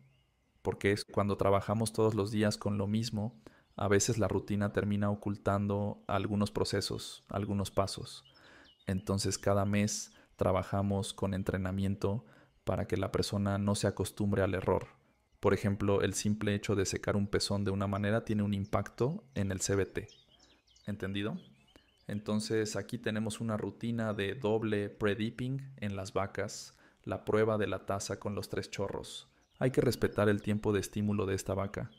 Speaker 1: porque es cuando trabajamos todos los días con lo mismo, a veces la rutina termina ocultando algunos procesos, algunos pasos. Entonces cada mes trabajamos con entrenamiento para que la persona no se acostumbre al error. Por ejemplo, el simple hecho de secar un pezón de una manera tiene un impacto en el CBT. ¿Entendido? Entonces aquí tenemos una rutina de doble pre-dipping en las vacas, la prueba de la taza con los tres chorros. Hay que respetar el tiempo de estímulo de esta vaca.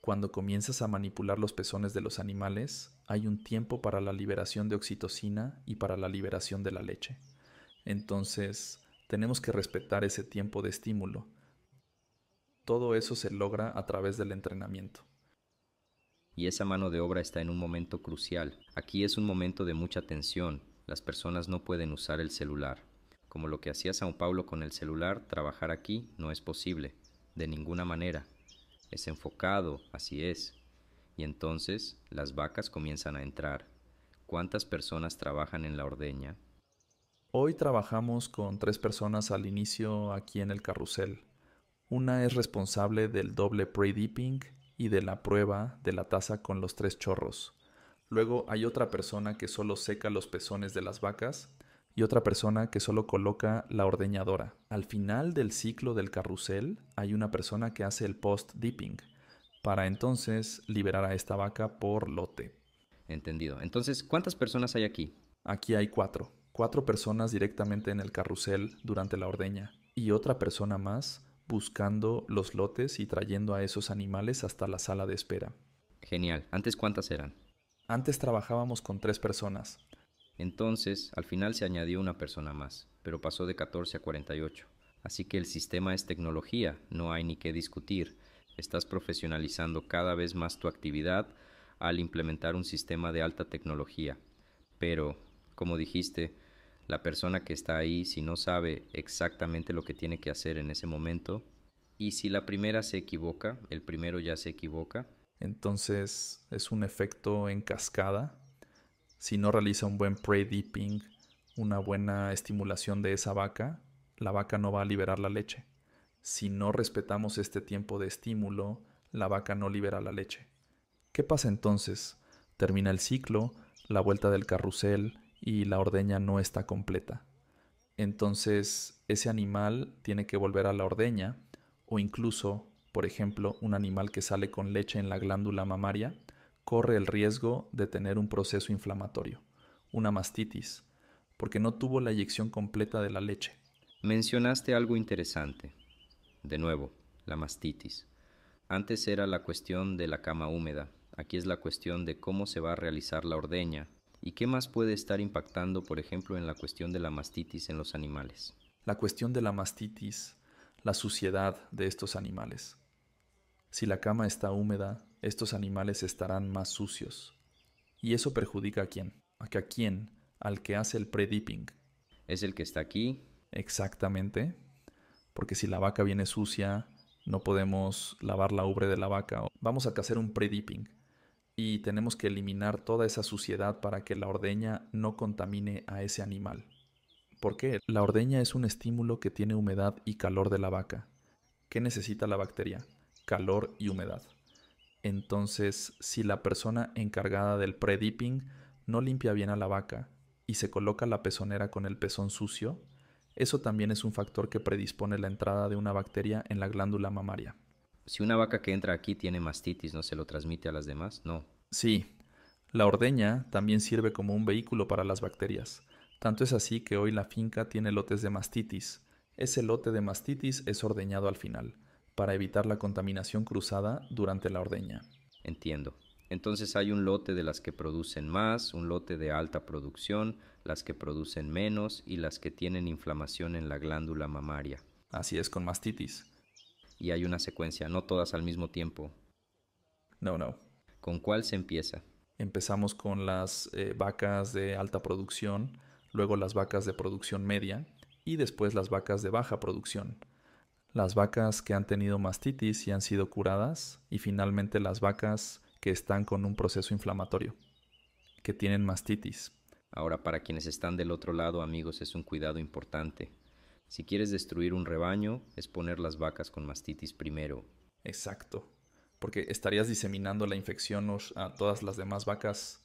Speaker 1: Cuando comienzas a manipular los pezones de los animales, hay un tiempo para la liberación de oxitocina y para la liberación de la leche. Entonces, tenemos que respetar ese tiempo de estímulo. Todo eso se logra a través del entrenamiento.
Speaker 2: Y esa mano de obra está en un momento crucial. Aquí es un momento de mucha tensión. Las personas no pueden usar el celular. Como lo que hacía Sao Paulo con el celular, trabajar aquí no es posible. De ninguna manera. Es enfocado, así es. Y entonces las vacas comienzan a entrar. ¿Cuántas personas trabajan en la ordeña?
Speaker 1: Hoy trabajamos con tres personas al inicio aquí en el carrusel. Una es responsable del doble pre-dipping y de la prueba de la taza con los tres chorros. Luego hay otra persona que solo seca los pezones de las vacas y otra persona que solo coloca la ordeñadora. Al final del ciclo del carrusel hay una persona que hace el post-dipping para entonces liberar a esta vaca por lote. Entendido. Entonces, ¿cuántas personas hay aquí? Aquí hay cuatro cuatro personas directamente en el carrusel durante la ordeña y otra persona más buscando los lotes y trayendo a esos animales hasta la sala de espera.
Speaker 2: Genial. ¿Antes cuántas eran? Antes trabajábamos con tres personas. Entonces, al final se añadió una persona más, pero pasó de 14 a 48. Así que el sistema es tecnología, no hay ni qué discutir. Estás profesionalizando cada vez más tu actividad al implementar un sistema de alta tecnología. Pero, como dijiste, la persona que está ahí, si no sabe exactamente lo que tiene que hacer en ese momento, y si la primera se equivoca, el primero ya se equivoca. Entonces es un efecto en
Speaker 1: cascada. Si no realiza un buen pre-dipping, una buena estimulación de esa vaca, la vaca no va a liberar la leche. Si no respetamos este tiempo de estímulo, la vaca no libera la leche. ¿Qué pasa entonces? Termina el ciclo, la vuelta del carrusel, y la ordeña no está completa. Entonces ese animal tiene que volver a la ordeña o incluso, por ejemplo, un animal que sale con leche en la glándula mamaria corre el riesgo de tener un proceso inflamatorio, una mastitis, porque no tuvo la eyección completa
Speaker 2: de la leche. Mencionaste algo interesante. De nuevo, la mastitis. Antes era la cuestión de la cama húmeda, aquí es la cuestión de cómo se va a realizar la ordeña ¿Y qué más puede estar impactando, por ejemplo, en la cuestión de la mastitis en los animales? La cuestión de la mastitis, la suciedad de estos animales.
Speaker 1: Si la cama está húmeda, estos animales estarán más sucios. ¿Y eso perjudica a quién? ¿A quién? Al que hace el pre-dipping. ¿Es el que está aquí? Exactamente. Porque si la vaca viene sucia, no podemos lavar la ubre de la vaca. Vamos a hacer un pre-dipping y tenemos que eliminar toda esa suciedad para que la ordeña no contamine a ese animal. ¿Por qué? La ordeña es un estímulo que tiene humedad y calor de la vaca. ¿Qué necesita la bacteria? Calor y humedad. Entonces, si la persona encargada del pre-dipping no limpia bien a la vaca y se coloca la pezonera con el pezón sucio, eso también es un factor que predispone la entrada de una bacteria en la glándula mamaria
Speaker 2: si una vaca que entra aquí tiene mastitis, ¿no se lo transmite a las demás? No. Sí. La
Speaker 1: ordeña también sirve como un vehículo para las bacterias. Tanto es así que hoy la finca tiene lotes de mastitis. Ese lote de mastitis es ordeñado al final, para evitar la contaminación cruzada durante la ordeña.
Speaker 2: Entiendo. Entonces hay un lote de las que producen más, un lote de alta producción, las que producen menos y las que tienen inflamación en la glándula mamaria. Así es con mastitis y hay una secuencia, no todas al mismo tiempo. No, no. ¿Con cuál se empieza?
Speaker 1: Empezamos con las eh, vacas de alta producción, luego las vacas de producción media y después las vacas de baja producción. Las vacas que han tenido mastitis y han sido curadas y finalmente las vacas que están con un proceso inflamatorio,
Speaker 2: que tienen mastitis. Ahora, para quienes están del otro lado, amigos, es un cuidado importante. Si quieres destruir un rebaño, es poner las vacas con mastitis primero.
Speaker 1: Exacto, porque estarías diseminando la infección a todas las demás vacas.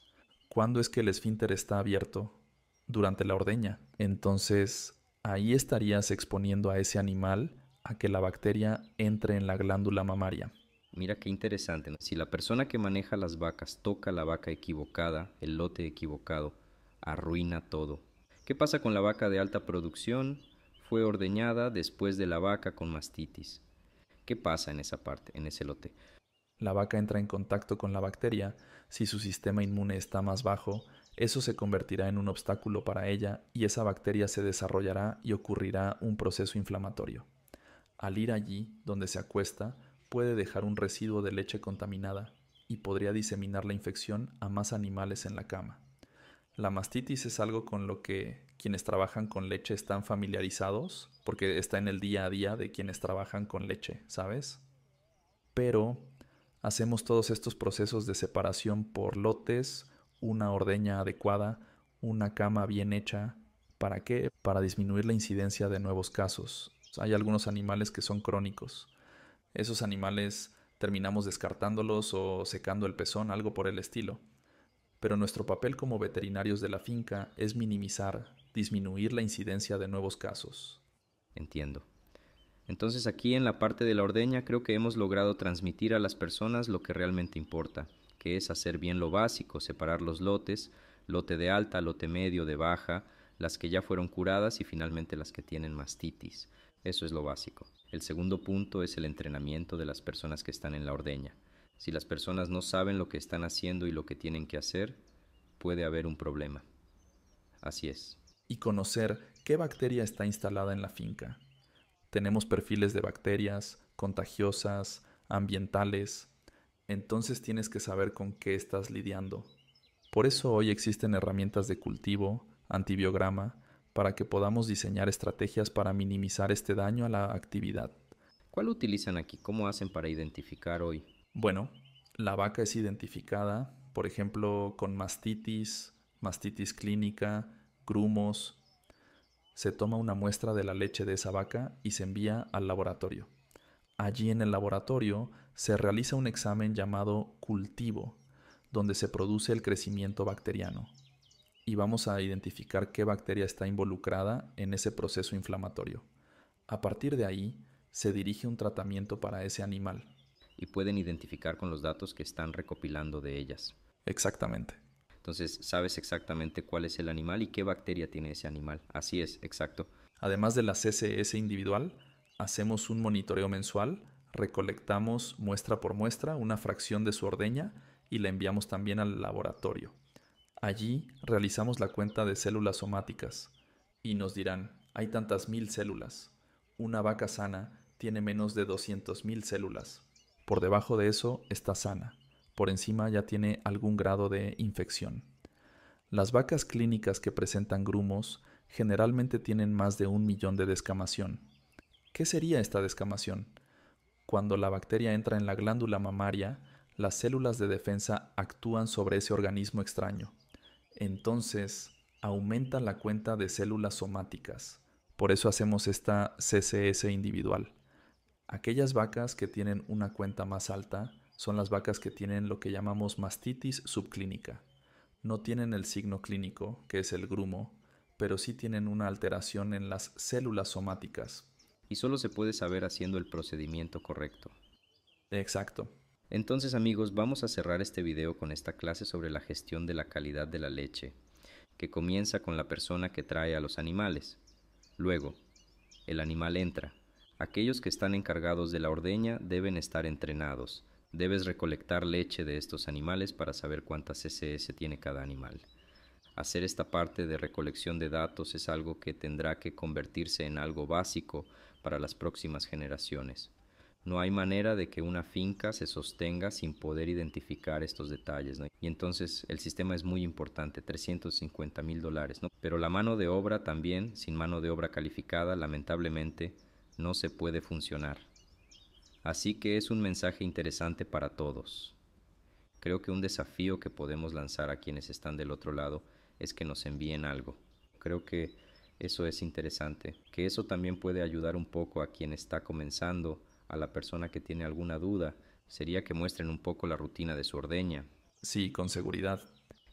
Speaker 1: ¿Cuándo es que el esfínter está abierto? Durante la ordeña. Entonces, ahí estarías exponiendo a ese animal a que la bacteria entre en la glándula
Speaker 2: mamaria. Mira qué interesante. Si la persona que maneja las vacas toca la vaca equivocada, el lote equivocado, arruina todo. ¿Qué pasa con la vaca de alta producción? fue ordeñada después de la vaca con mastitis. ¿Qué pasa en esa parte, en ese lote?
Speaker 1: La vaca entra en contacto con la bacteria, si su sistema inmune está más bajo, eso se convertirá en un obstáculo para ella y esa bacteria se desarrollará y ocurrirá un proceso inflamatorio. Al ir allí, donde se acuesta, puede dejar un residuo de leche contaminada y podría diseminar la infección a más animales en la cama. La mastitis es algo con lo que quienes trabajan con leche están familiarizados, porque está en el día a día de quienes trabajan con leche, ¿sabes? Pero hacemos todos estos procesos de separación por lotes, una ordeña adecuada, una cama bien hecha. ¿Para qué? Para disminuir la incidencia de nuevos casos. Hay algunos animales que son crónicos. Esos animales terminamos descartándolos o secando el pezón, algo por el estilo. Pero nuestro papel como veterinarios de la finca es minimizar disminuir la incidencia de nuevos casos.
Speaker 2: Entiendo. Entonces aquí en la parte de la ordeña creo que hemos logrado transmitir a las personas lo que realmente importa, que es hacer bien lo básico, separar los lotes, lote de alta, lote medio, de baja, las que ya fueron curadas y finalmente las que tienen mastitis. Eso es lo básico. El segundo punto es el entrenamiento de las personas que están en la ordeña. Si las personas no saben lo que están haciendo y lo que tienen que hacer, puede haber un problema. Así es
Speaker 1: y conocer qué bacteria está instalada en la finca. Tenemos perfiles de bacterias, contagiosas, ambientales, entonces tienes que saber con qué estás lidiando. Por eso hoy existen herramientas de cultivo, antibiograma, para que podamos diseñar estrategias para minimizar este daño a la actividad. ¿Cuál utilizan aquí? ¿Cómo hacen para identificar hoy? Bueno, la vaca es identificada, por ejemplo, con mastitis, mastitis clínica, grumos. Se toma una muestra de la leche de esa vaca y se envía al laboratorio. Allí en el laboratorio se realiza un examen llamado cultivo, donde se produce el crecimiento bacteriano. Y vamos a identificar qué bacteria está involucrada en ese proceso inflamatorio. A partir de ahí, se dirige un tratamiento para ese animal.
Speaker 2: Y pueden identificar con los datos que están recopilando de ellas.
Speaker 1: Exactamente.
Speaker 2: Entonces sabes exactamente cuál es el animal y qué bacteria tiene ese animal. Así es, exacto.
Speaker 1: Además de la CSS individual, hacemos un monitoreo mensual, recolectamos muestra por muestra una fracción de su ordeña y la enviamos también al laboratorio. Allí realizamos la cuenta de células somáticas y nos dirán, hay tantas mil células. Una vaca sana tiene menos de mil células. Por debajo de eso está sana por encima ya tiene algún grado de infección. Las vacas clínicas que presentan grumos generalmente tienen más de un millón de descamación. ¿Qué sería esta descamación? Cuando la bacteria entra en la glándula mamaria, las células de defensa actúan sobre ese organismo extraño. Entonces, aumenta la cuenta de células somáticas. Por eso hacemos esta CCS individual. Aquellas vacas que tienen una cuenta más alta son las vacas que tienen lo que llamamos mastitis subclínica. No tienen el signo clínico, que es el grumo, pero sí tienen una alteración en las
Speaker 2: células somáticas. Y solo se puede saber haciendo el procedimiento correcto. Exacto. Entonces amigos, vamos a cerrar este video con esta clase sobre la gestión de la calidad de la leche, que comienza con la persona que trae a los animales. Luego, el animal entra. Aquellos que están encargados de la ordeña deben estar entrenados Debes recolectar leche de estos animales para saber cuántas CCS tiene cada animal. Hacer esta parte de recolección de datos es algo que tendrá que convertirse en algo básico para las próximas generaciones. No hay manera de que una finca se sostenga sin poder identificar estos detalles. Y entonces el sistema es muy importante, 350 mil dólares. Pero la mano de obra también, sin mano de obra calificada, lamentablemente, no se puede funcionar. Así que es un mensaje interesante para todos. Creo que un desafío que podemos lanzar a quienes están del otro lado es que nos envíen algo. Creo que eso es interesante, que eso también puede ayudar un poco a quien está comenzando, a la persona que tiene alguna duda, sería que muestren un poco la rutina de su ordeña. Sí, con seguridad.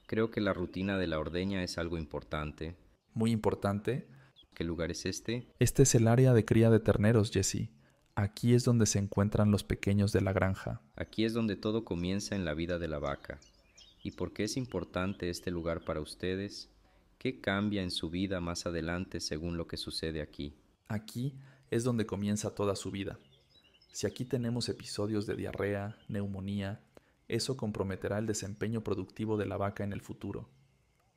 Speaker 2: Creo que la rutina de la ordeña es algo importante. Muy importante. ¿Qué lugar es este?
Speaker 1: Este es el área de cría de terneros, Jesse. Aquí es donde se encuentran los pequeños de la granja.
Speaker 2: Aquí es donde todo comienza en la vida de la vaca. ¿Y por qué es importante este lugar para ustedes? ¿Qué cambia en su vida más adelante según lo que sucede aquí? Aquí es donde comienza toda su vida. Si aquí tenemos episodios
Speaker 1: de diarrea, neumonía, eso comprometerá el desempeño productivo de la vaca en el futuro.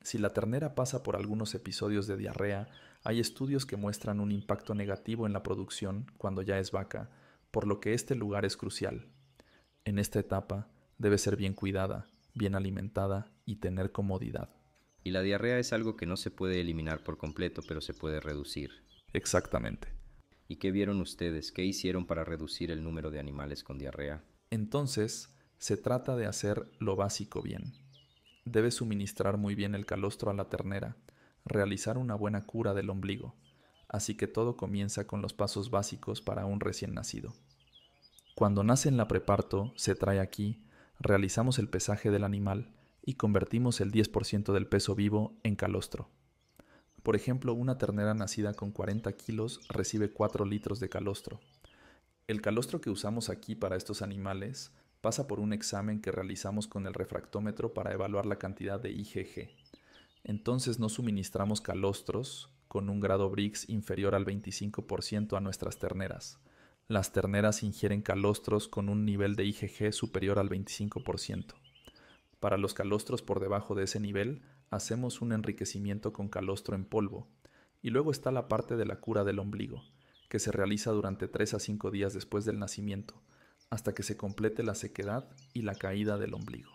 Speaker 1: Si la ternera pasa por algunos episodios de diarrea, hay estudios que muestran un impacto negativo en la producción cuando ya es vaca, por lo que este lugar es crucial. En esta etapa debe ser bien cuidada, bien alimentada y tener comodidad.
Speaker 2: Y la diarrea es algo que no se puede eliminar por completo, pero se puede reducir. Exactamente. ¿Y qué vieron ustedes? ¿Qué hicieron para reducir el número de animales con diarrea?
Speaker 1: Entonces, se trata de hacer lo básico bien. Debe suministrar muy bien el calostro a la ternera, realizar una buena cura del ombligo, así que todo comienza con los pasos básicos para un recién nacido. Cuando nace en la preparto, se trae aquí, realizamos el pesaje del animal y convertimos el 10% del peso vivo en calostro. Por ejemplo, una ternera nacida con 40 kilos recibe 4 litros de calostro. El calostro que usamos aquí para estos animales pasa por un examen que realizamos con el refractómetro para evaluar la cantidad de IgG, entonces no suministramos calostros con un grado Brix inferior al 25% a nuestras terneras. Las terneras ingieren calostros con un nivel de IgG superior al 25%. Para los calostros por debajo de ese nivel, hacemos un enriquecimiento con calostro en polvo. Y luego está la parte de la cura del ombligo, que se realiza durante 3 a 5 días después del nacimiento, hasta que
Speaker 2: se complete la sequedad y la caída del ombligo.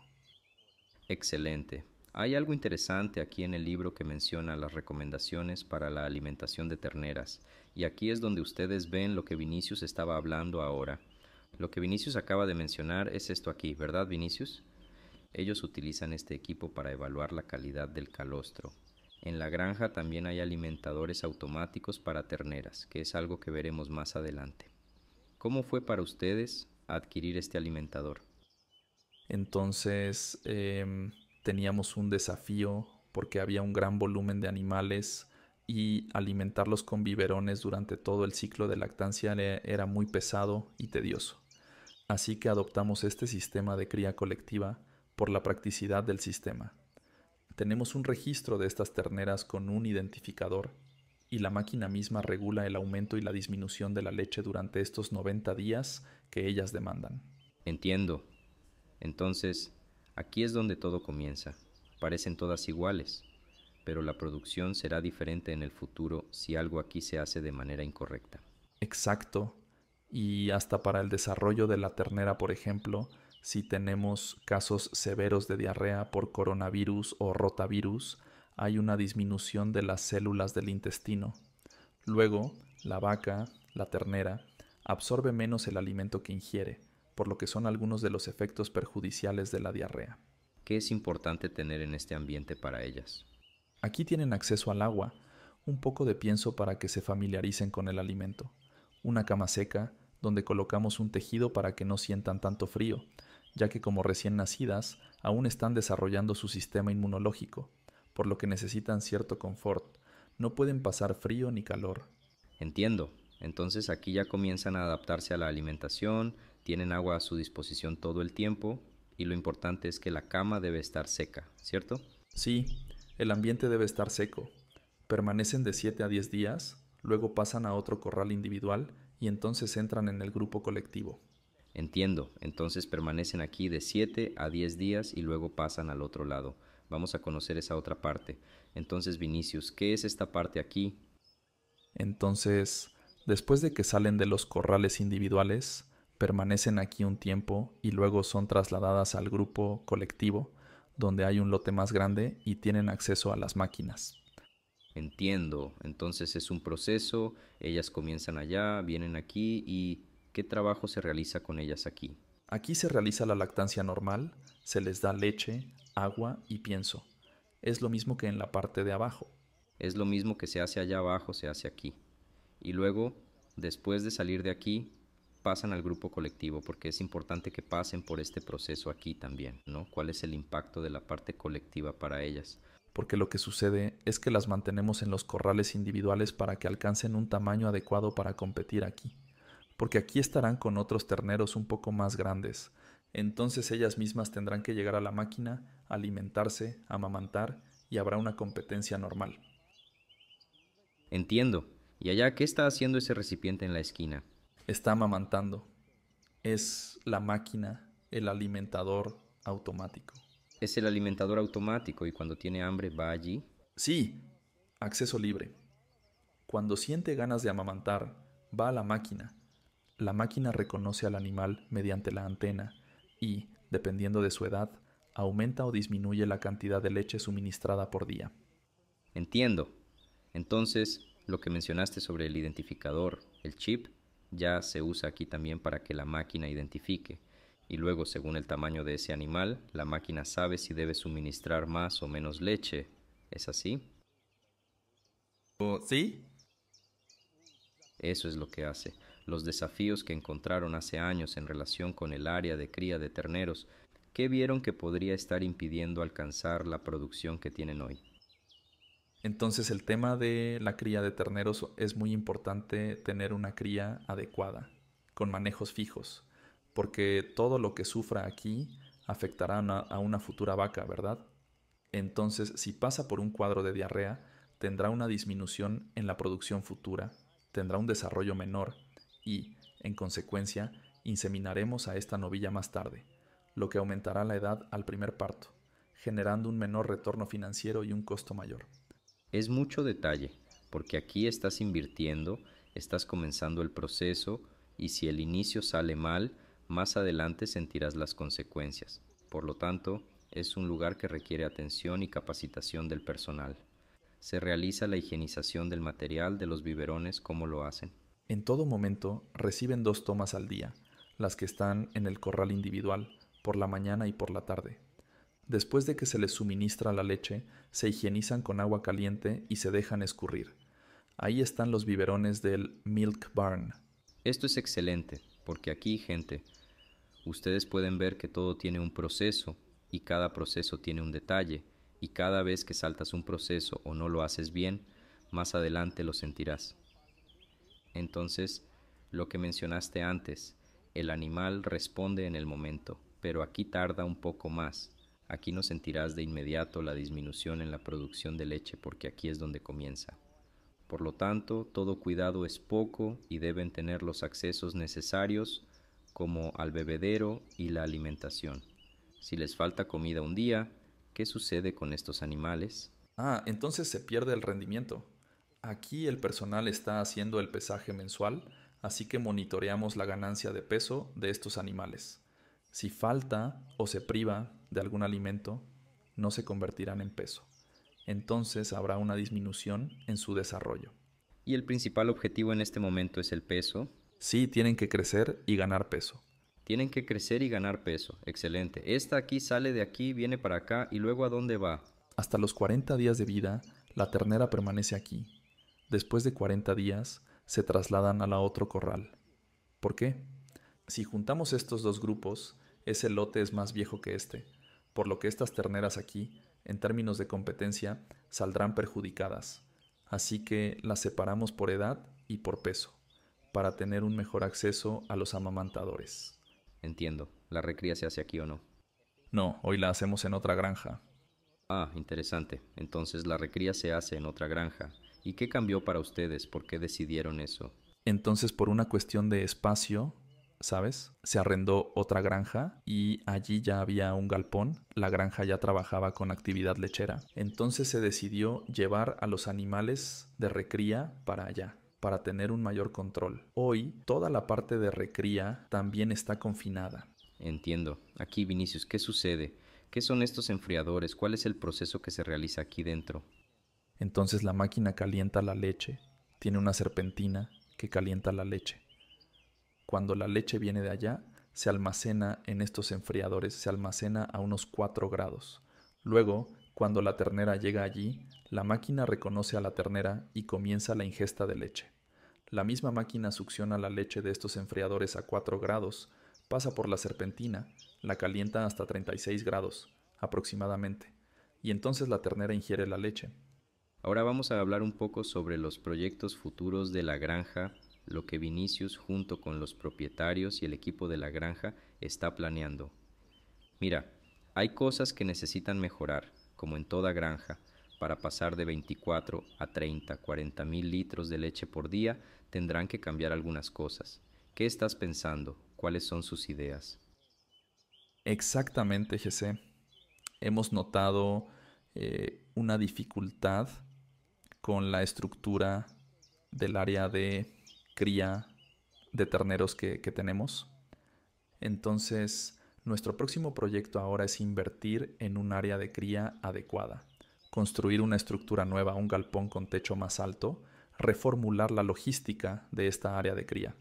Speaker 2: Excelente. Hay algo interesante aquí en el libro que menciona las recomendaciones para la alimentación de terneras, y aquí es donde ustedes ven lo que Vinicius estaba hablando ahora. Lo que Vinicius acaba de mencionar es esto aquí, ¿verdad Vinicius? Ellos utilizan este equipo para evaluar la calidad del calostro. En la granja también hay alimentadores automáticos para terneras, que es algo que veremos más adelante. ¿Cómo fue para ustedes adquirir este alimentador?
Speaker 1: Entonces, em, teníamos un desafío porque había un gran volumen de animales y alimentarlos con biberones durante todo el ciclo de lactancia era muy pesado y tedioso. Así que adoptamos este sistema de cría colectiva por la practicidad del sistema. Tenemos un registro de estas terneras con un identificador y la máquina misma regula el aumento y la disminución de la leche durante estos 90 días que ellas demandan.
Speaker 2: Entiendo. Entonces, Aquí es donde todo comienza. Parecen todas iguales, pero la producción será diferente en el futuro si algo aquí se hace de manera incorrecta. Exacto. Y hasta para el desarrollo de la ternera,
Speaker 1: por ejemplo, si tenemos casos severos de diarrea por coronavirus o rotavirus, hay una disminución de las células del intestino. Luego, la vaca, la ternera, absorbe menos el alimento que ingiere, por lo que son algunos de los efectos perjudiciales de la diarrea. ¿Qué es importante tener en este ambiente para ellas? Aquí tienen acceso al agua, un poco de pienso para que se familiaricen con el alimento, una cama seca, donde colocamos un tejido para que no sientan tanto frío, ya que como recién nacidas aún están desarrollando su sistema inmunológico, por
Speaker 2: lo que necesitan cierto confort, no pueden pasar frío ni calor. Entiendo, entonces aquí ya comienzan a adaptarse a la alimentación, tienen agua a su disposición todo el tiempo y lo importante es que la cama debe estar seca, ¿cierto? Sí, el ambiente debe estar seco. Permanecen de 7 a 10 días, luego pasan a otro corral individual y entonces entran en el grupo colectivo. Entiendo, entonces permanecen aquí de 7 a 10 días y luego pasan al otro lado. Vamos a conocer esa otra parte. Entonces, Vinicius, ¿qué es esta parte aquí?
Speaker 1: Entonces, después de que salen de los corrales individuales, permanecen aquí un tiempo y luego son trasladadas al grupo colectivo, donde hay un lote más grande y tienen acceso a las máquinas.
Speaker 2: Entiendo, entonces es un proceso, ellas comienzan allá, vienen aquí y ¿qué trabajo se realiza con ellas aquí? Aquí se realiza la lactancia normal, se les da leche, agua y pienso. Es lo mismo que en la parte de abajo. Es lo mismo que se hace allá abajo, se hace aquí. Y luego, después de salir de aquí, pasan al grupo colectivo, porque es importante que pasen por este proceso aquí también, ¿no? ¿Cuál es el impacto de la parte colectiva para ellas?
Speaker 1: Porque lo que sucede es que las mantenemos en los corrales individuales para que alcancen un tamaño adecuado para competir aquí, porque aquí estarán con otros terneros un poco más grandes. Entonces ellas mismas tendrán que llegar a la máquina, alimentarse, amamantar y habrá una competencia normal.
Speaker 2: Entiendo. ¿Y allá qué está haciendo ese recipiente en la esquina? está amamantando. Es la máquina, el alimentador automático. Es el alimentador automático y cuando
Speaker 1: tiene hambre va allí. Sí, acceso libre. Cuando siente ganas de amamantar, va a la máquina. La máquina reconoce al animal mediante la antena y, dependiendo de su edad, aumenta o disminuye la cantidad de leche
Speaker 2: suministrada por día. Entiendo. Entonces, lo que mencionaste sobre el identificador, el chip, ya se usa aquí también para que la máquina identifique y luego según el tamaño de ese animal, la máquina sabe si debe suministrar más o menos leche. ¿Es así? ¿Sí? Eso es lo que hace. Los desafíos que encontraron hace años en relación con el área de cría de terneros, que vieron que podría estar impidiendo alcanzar la producción que tienen hoy. Entonces el tema de la cría de terneros es muy
Speaker 1: importante tener una cría adecuada, con manejos fijos, porque todo lo que sufra aquí afectará a una futura vaca, ¿verdad? Entonces si pasa por un cuadro de diarrea, tendrá una disminución en la producción futura, tendrá un desarrollo menor y, en consecuencia, inseminaremos a esta novilla más tarde, lo que aumentará la edad al primer parto, generando un menor retorno financiero y un costo mayor.
Speaker 2: Es mucho detalle, porque aquí estás invirtiendo, estás comenzando el proceso y si el inicio sale mal, más adelante sentirás las consecuencias. Por lo tanto, es un lugar que requiere atención y capacitación del personal. Se realiza la higienización del material de los biberones como lo hacen.
Speaker 1: En todo momento reciben dos tomas al día, las que están en el corral individual, por la mañana y por la tarde. Después de que se les suministra la leche, se higienizan con agua caliente y se dejan escurrir. Ahí están los biberones
Speaker 2: del Milk Barn. Esto es excelente, porque aquí, gente, ustedes pueden ver que todo tiene un proceso y cada proceso tiene un detalle, y cada vez que saltas un proceso o no lo haces bien, más adelante lo sentirás. Entonces, lo que mencionaste antes, el animal responde en el momento, pero aquí tarda un poco más, Aquí no sentirás de inmediato la disminución en la producción de leche porque aquí es donde comienza. Por lo tanto, todo cuidado es poco y deben tener los accesos necesarios como al bebedero y la alimentación. Si les falta comida un día, ¿qué sucede con estos animales?
Speaker 1: Ah, entonces se pierde el rendimiento. Aquí el personal está haciendo el pesaje mensual, así que monitoreamos la ganancia de peso de estos animales. Si falta o se priva, de algún alimento no se convertirán en peso. Entonces habrá una disminución en su desarrollo. ¿Y el principal objetivo
Speaker 2: en este momento es el peso? Sí, tienen que crecer y ganar peso. Tienen que crecer y ganar peso. Excelente. Esta aquí sale de aquí, viene para acá y luego a dónde va.
Speaker 1: Hasta los 40 días de vida, la ternera permanece aquí. Después de 40 días, se trasladan a la otro corral. ¿Por qué? Si juntamos estos dos grupos, ese lote es más viejo que este, por lo que estas terneras aquí, en términos de competencia, saldrán perjudicadas. Así que las separamos por edad y por peso, para tener un mejor acceso a los amamantadores. Entiendo.
Speaker 2: ¿La recría se hace aquí o no? No, hoy la hacemos en otra granja. Ah, interesante. Entonces la recría se hace en otra granja. ¿Y qué cambió para ustedes? ¿Por qué decidieron eso?
Speaker 1: Entonces, por una cuestión de espacio, ¿sabes? Se
Speaker 2: arrendó otra
Speaker 1: granja y allí ya había un galpón. La granja ya trabajaba con actividad lechera. Entonces se decidió llevar a los animales de recría para allá para
Speaker 2: tener un mayor control. Hoy toda la parte de recría también está confinada. Entiendo. Aquí, Vinicius, ¿qué sucede? ¿Qué son estos enfriadores? ¿Cuál es el proceso que se realiza aquí dentro?
Speaker 1: Entonces la máquina calienta la leche. Tiene una serpentina que calienta la leche cuando la leche viene de allá, se almacena en estos enfriadores, se almacena a unos 4 grados. Luego, cuando la ternera llega allí, la máquina reconoce a la ternera y comienza la ingesta de leche. La misma máquina succiona la leche de estos enfriadores a 4 grados, pasa por la serpentina, la calienta hasta 36 grados, aproximadamente, y entonces la
Speaker 2: ternera ingiere la leche. Ahora vamos a hablar un poco sobre los proyectos futuros de la granja lo que Vinicius junto con los propietarios y el equipo de la granja está planeando. Mira, hay cosas que necesitan mejorar, como en toda granja, para pasar de 24 a 30, 40 mil litros de leche por día tendrán que cambiar algunas cosas. ¿Qué estás pensando? ¿Cuáles son sus ideas?
Speaker 1: Exactamente, GC. Hemos
Speaker 2: notado
Speaker 1: eh, una dificultad con la estructura del área de cría de terneros que, tenemos. Entonces, nuestro próximo proyecto ahora es invertir en un área de cría adecuada, construir una estructura nueva, un galpón con techo más alto, reformular la logística de esta área de cría.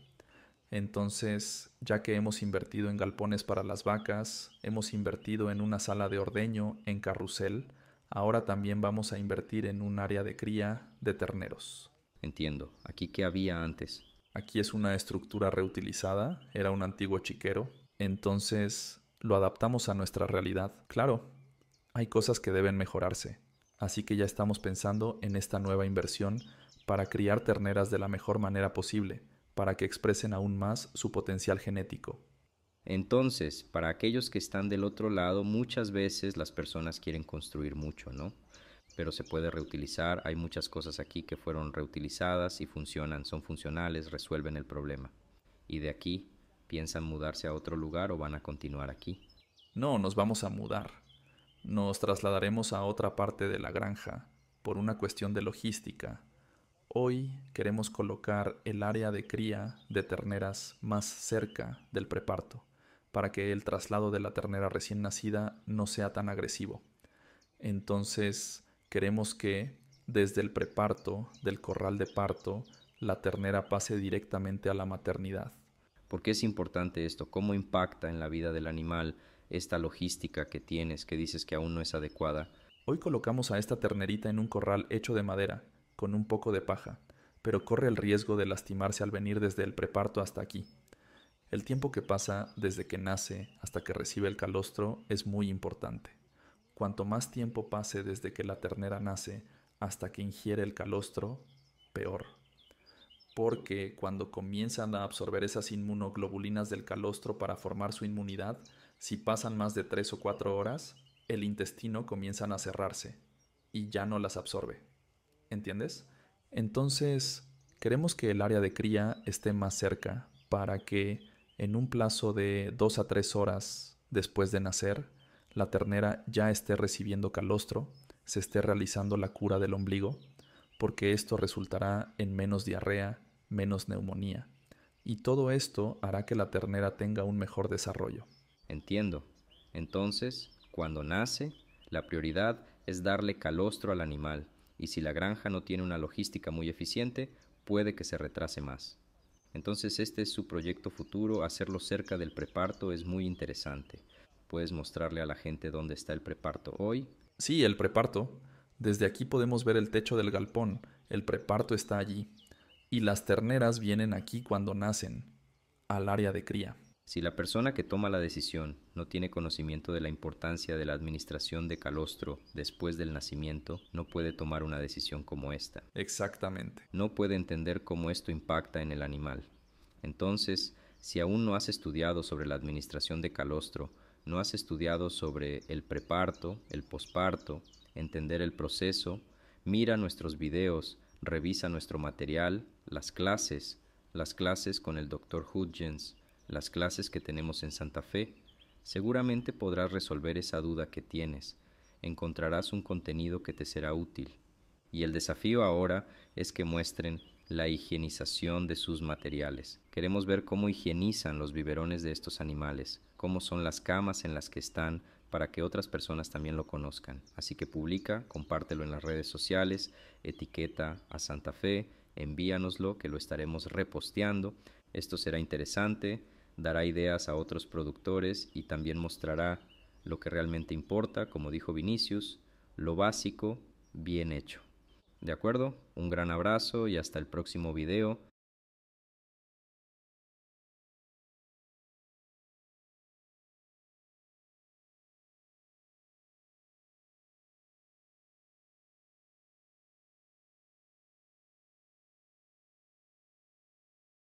Speaker 1: Entonces, ya que hemos invertido en galpones para las vacas, hemos invertido en una sala de ordeño, en carrusel, ahora también vamos a invertir en un área de cría de terneros. Entiendo. ¿Aquí qué había antes? Aquí es una estructura reutilizada, era un antiguo chiquero, entonces lo adaptamos a nuestra realidad. Claro, hay cosas que deben mejorarse, así que ya estamos pensando en esta nueva inversión para criar terneras de la mejor
Speaker 2: manera posible, para que expresen aún más su potencial genético. Entonces, para aquellos que están del otro lado, muchas veces las personas quieren construir mucho, ¿no? pero se puede reutilizar. Hay muchas cosas aquí que fueron reutilizadas y funcionan, son funcionales, resuelven el problema. Y de aquí, ¿piensan mudarse a otro lugar o van a continuar aquí? No, nos vamos a mudar. Nos trasladaremos a otra parte
Speaker 1: de la granja, por una cuestión de logística. Hoy queremos colocar el área de cría de terneras más cerca del preparto, para que el traslado de la ternera recién nacida no sea tan agresivo. Entonces, Queremos que, desde el preparto, del corral de parto, la ternera
Speaker 2: pase directamente a la maternidad. ¿Por qué es importante esto? ¿Cómo impacta en la vida del animal esta logística que tienes, que dices que aún no es adecuada? Hoy colocamos
Speaker 1: a esta ternerita en un corral hecho de madera, con un poco de paja, pero corre el riesgo de lastimarse al venir desde el preparto hasta aquí. El tiempo que pasa desde que nace hasta que recibe el calostro es muy importante. Cuanto más tiempo pase desde que la ternera nace hasta que ingiere el calostro, peor. Porque cuando comienzan a absorber esas inmunoglobulinas del calostro para formar su inmunidad, si pasan más de 3 o 4 horas, el intestino comienza a cerrarse y ya no las absorbe. ¿Entiendes? Entonces, queremos que el área de cría esté más cerca para que en un plazo de 2 a 3 horas después de nacer, la ternera ya esté recibiendo calostro, se esté realizando la cura del ombligo, porque esto resultará en menos diarrea, menos neumonía, y todo esto hará que la ternera
Speaker 2: tenga un mejor desarrollo. Entiendo. Entonces, cuando nace, la prioridad es darle calostro al animal, y si la granja no tiene una logística muy eficiente, puede que se retrase más. Entonces este es su proyecto futuro, hacerlo cerca del preparto es muy interesante. ¿Puedes mostrarle a la gente dónde está el preparto hoy? Sí, el preparto.
Speaker 1: Desde aquí podemos ver el techo del galpón. El preparto está allí. Y las terneras vienen aquí cuando nacen,
Speaker 2: al área de cría. Si la persona que toma la decisión no tiene conocimiento de la importancia de la administración de calostro después del nacimiento, no puede tomar una decisión como esta. Exactamente. No puede entender cómo esto impacta en el animal. Entonces, si aún no has estudiado sobre la administración de calostro, no has estudiado sobre el preparto, el posparto, entender el proceso, mira nuestros videos, revisa nuestro material, las clases, las clases con el doctor Hudgens, las clases que tenemos en Santa Fe. Seguramente podrás resolver esa duda que tienes. Encontrarás un contenido que te será útil. Y el desafío ahora es que muestren la higienización de sus materiales. Queremos ver cómo higienizan los biberones de estos animales cómo son las camas en las que están para que otras personas también lo conozcan. Así que publica, compártelo en las redes sociales, etiqueta a Santa Fe, envíanoslo que lo estaremos reposteando. Esto será interesante, dará ideas a otros productores y también mostrará lo que realmente importa, como dijo Vinicius, lo básico bien hecho. ¿De acuerdo? Un gran abrazo y hasta el próximo video.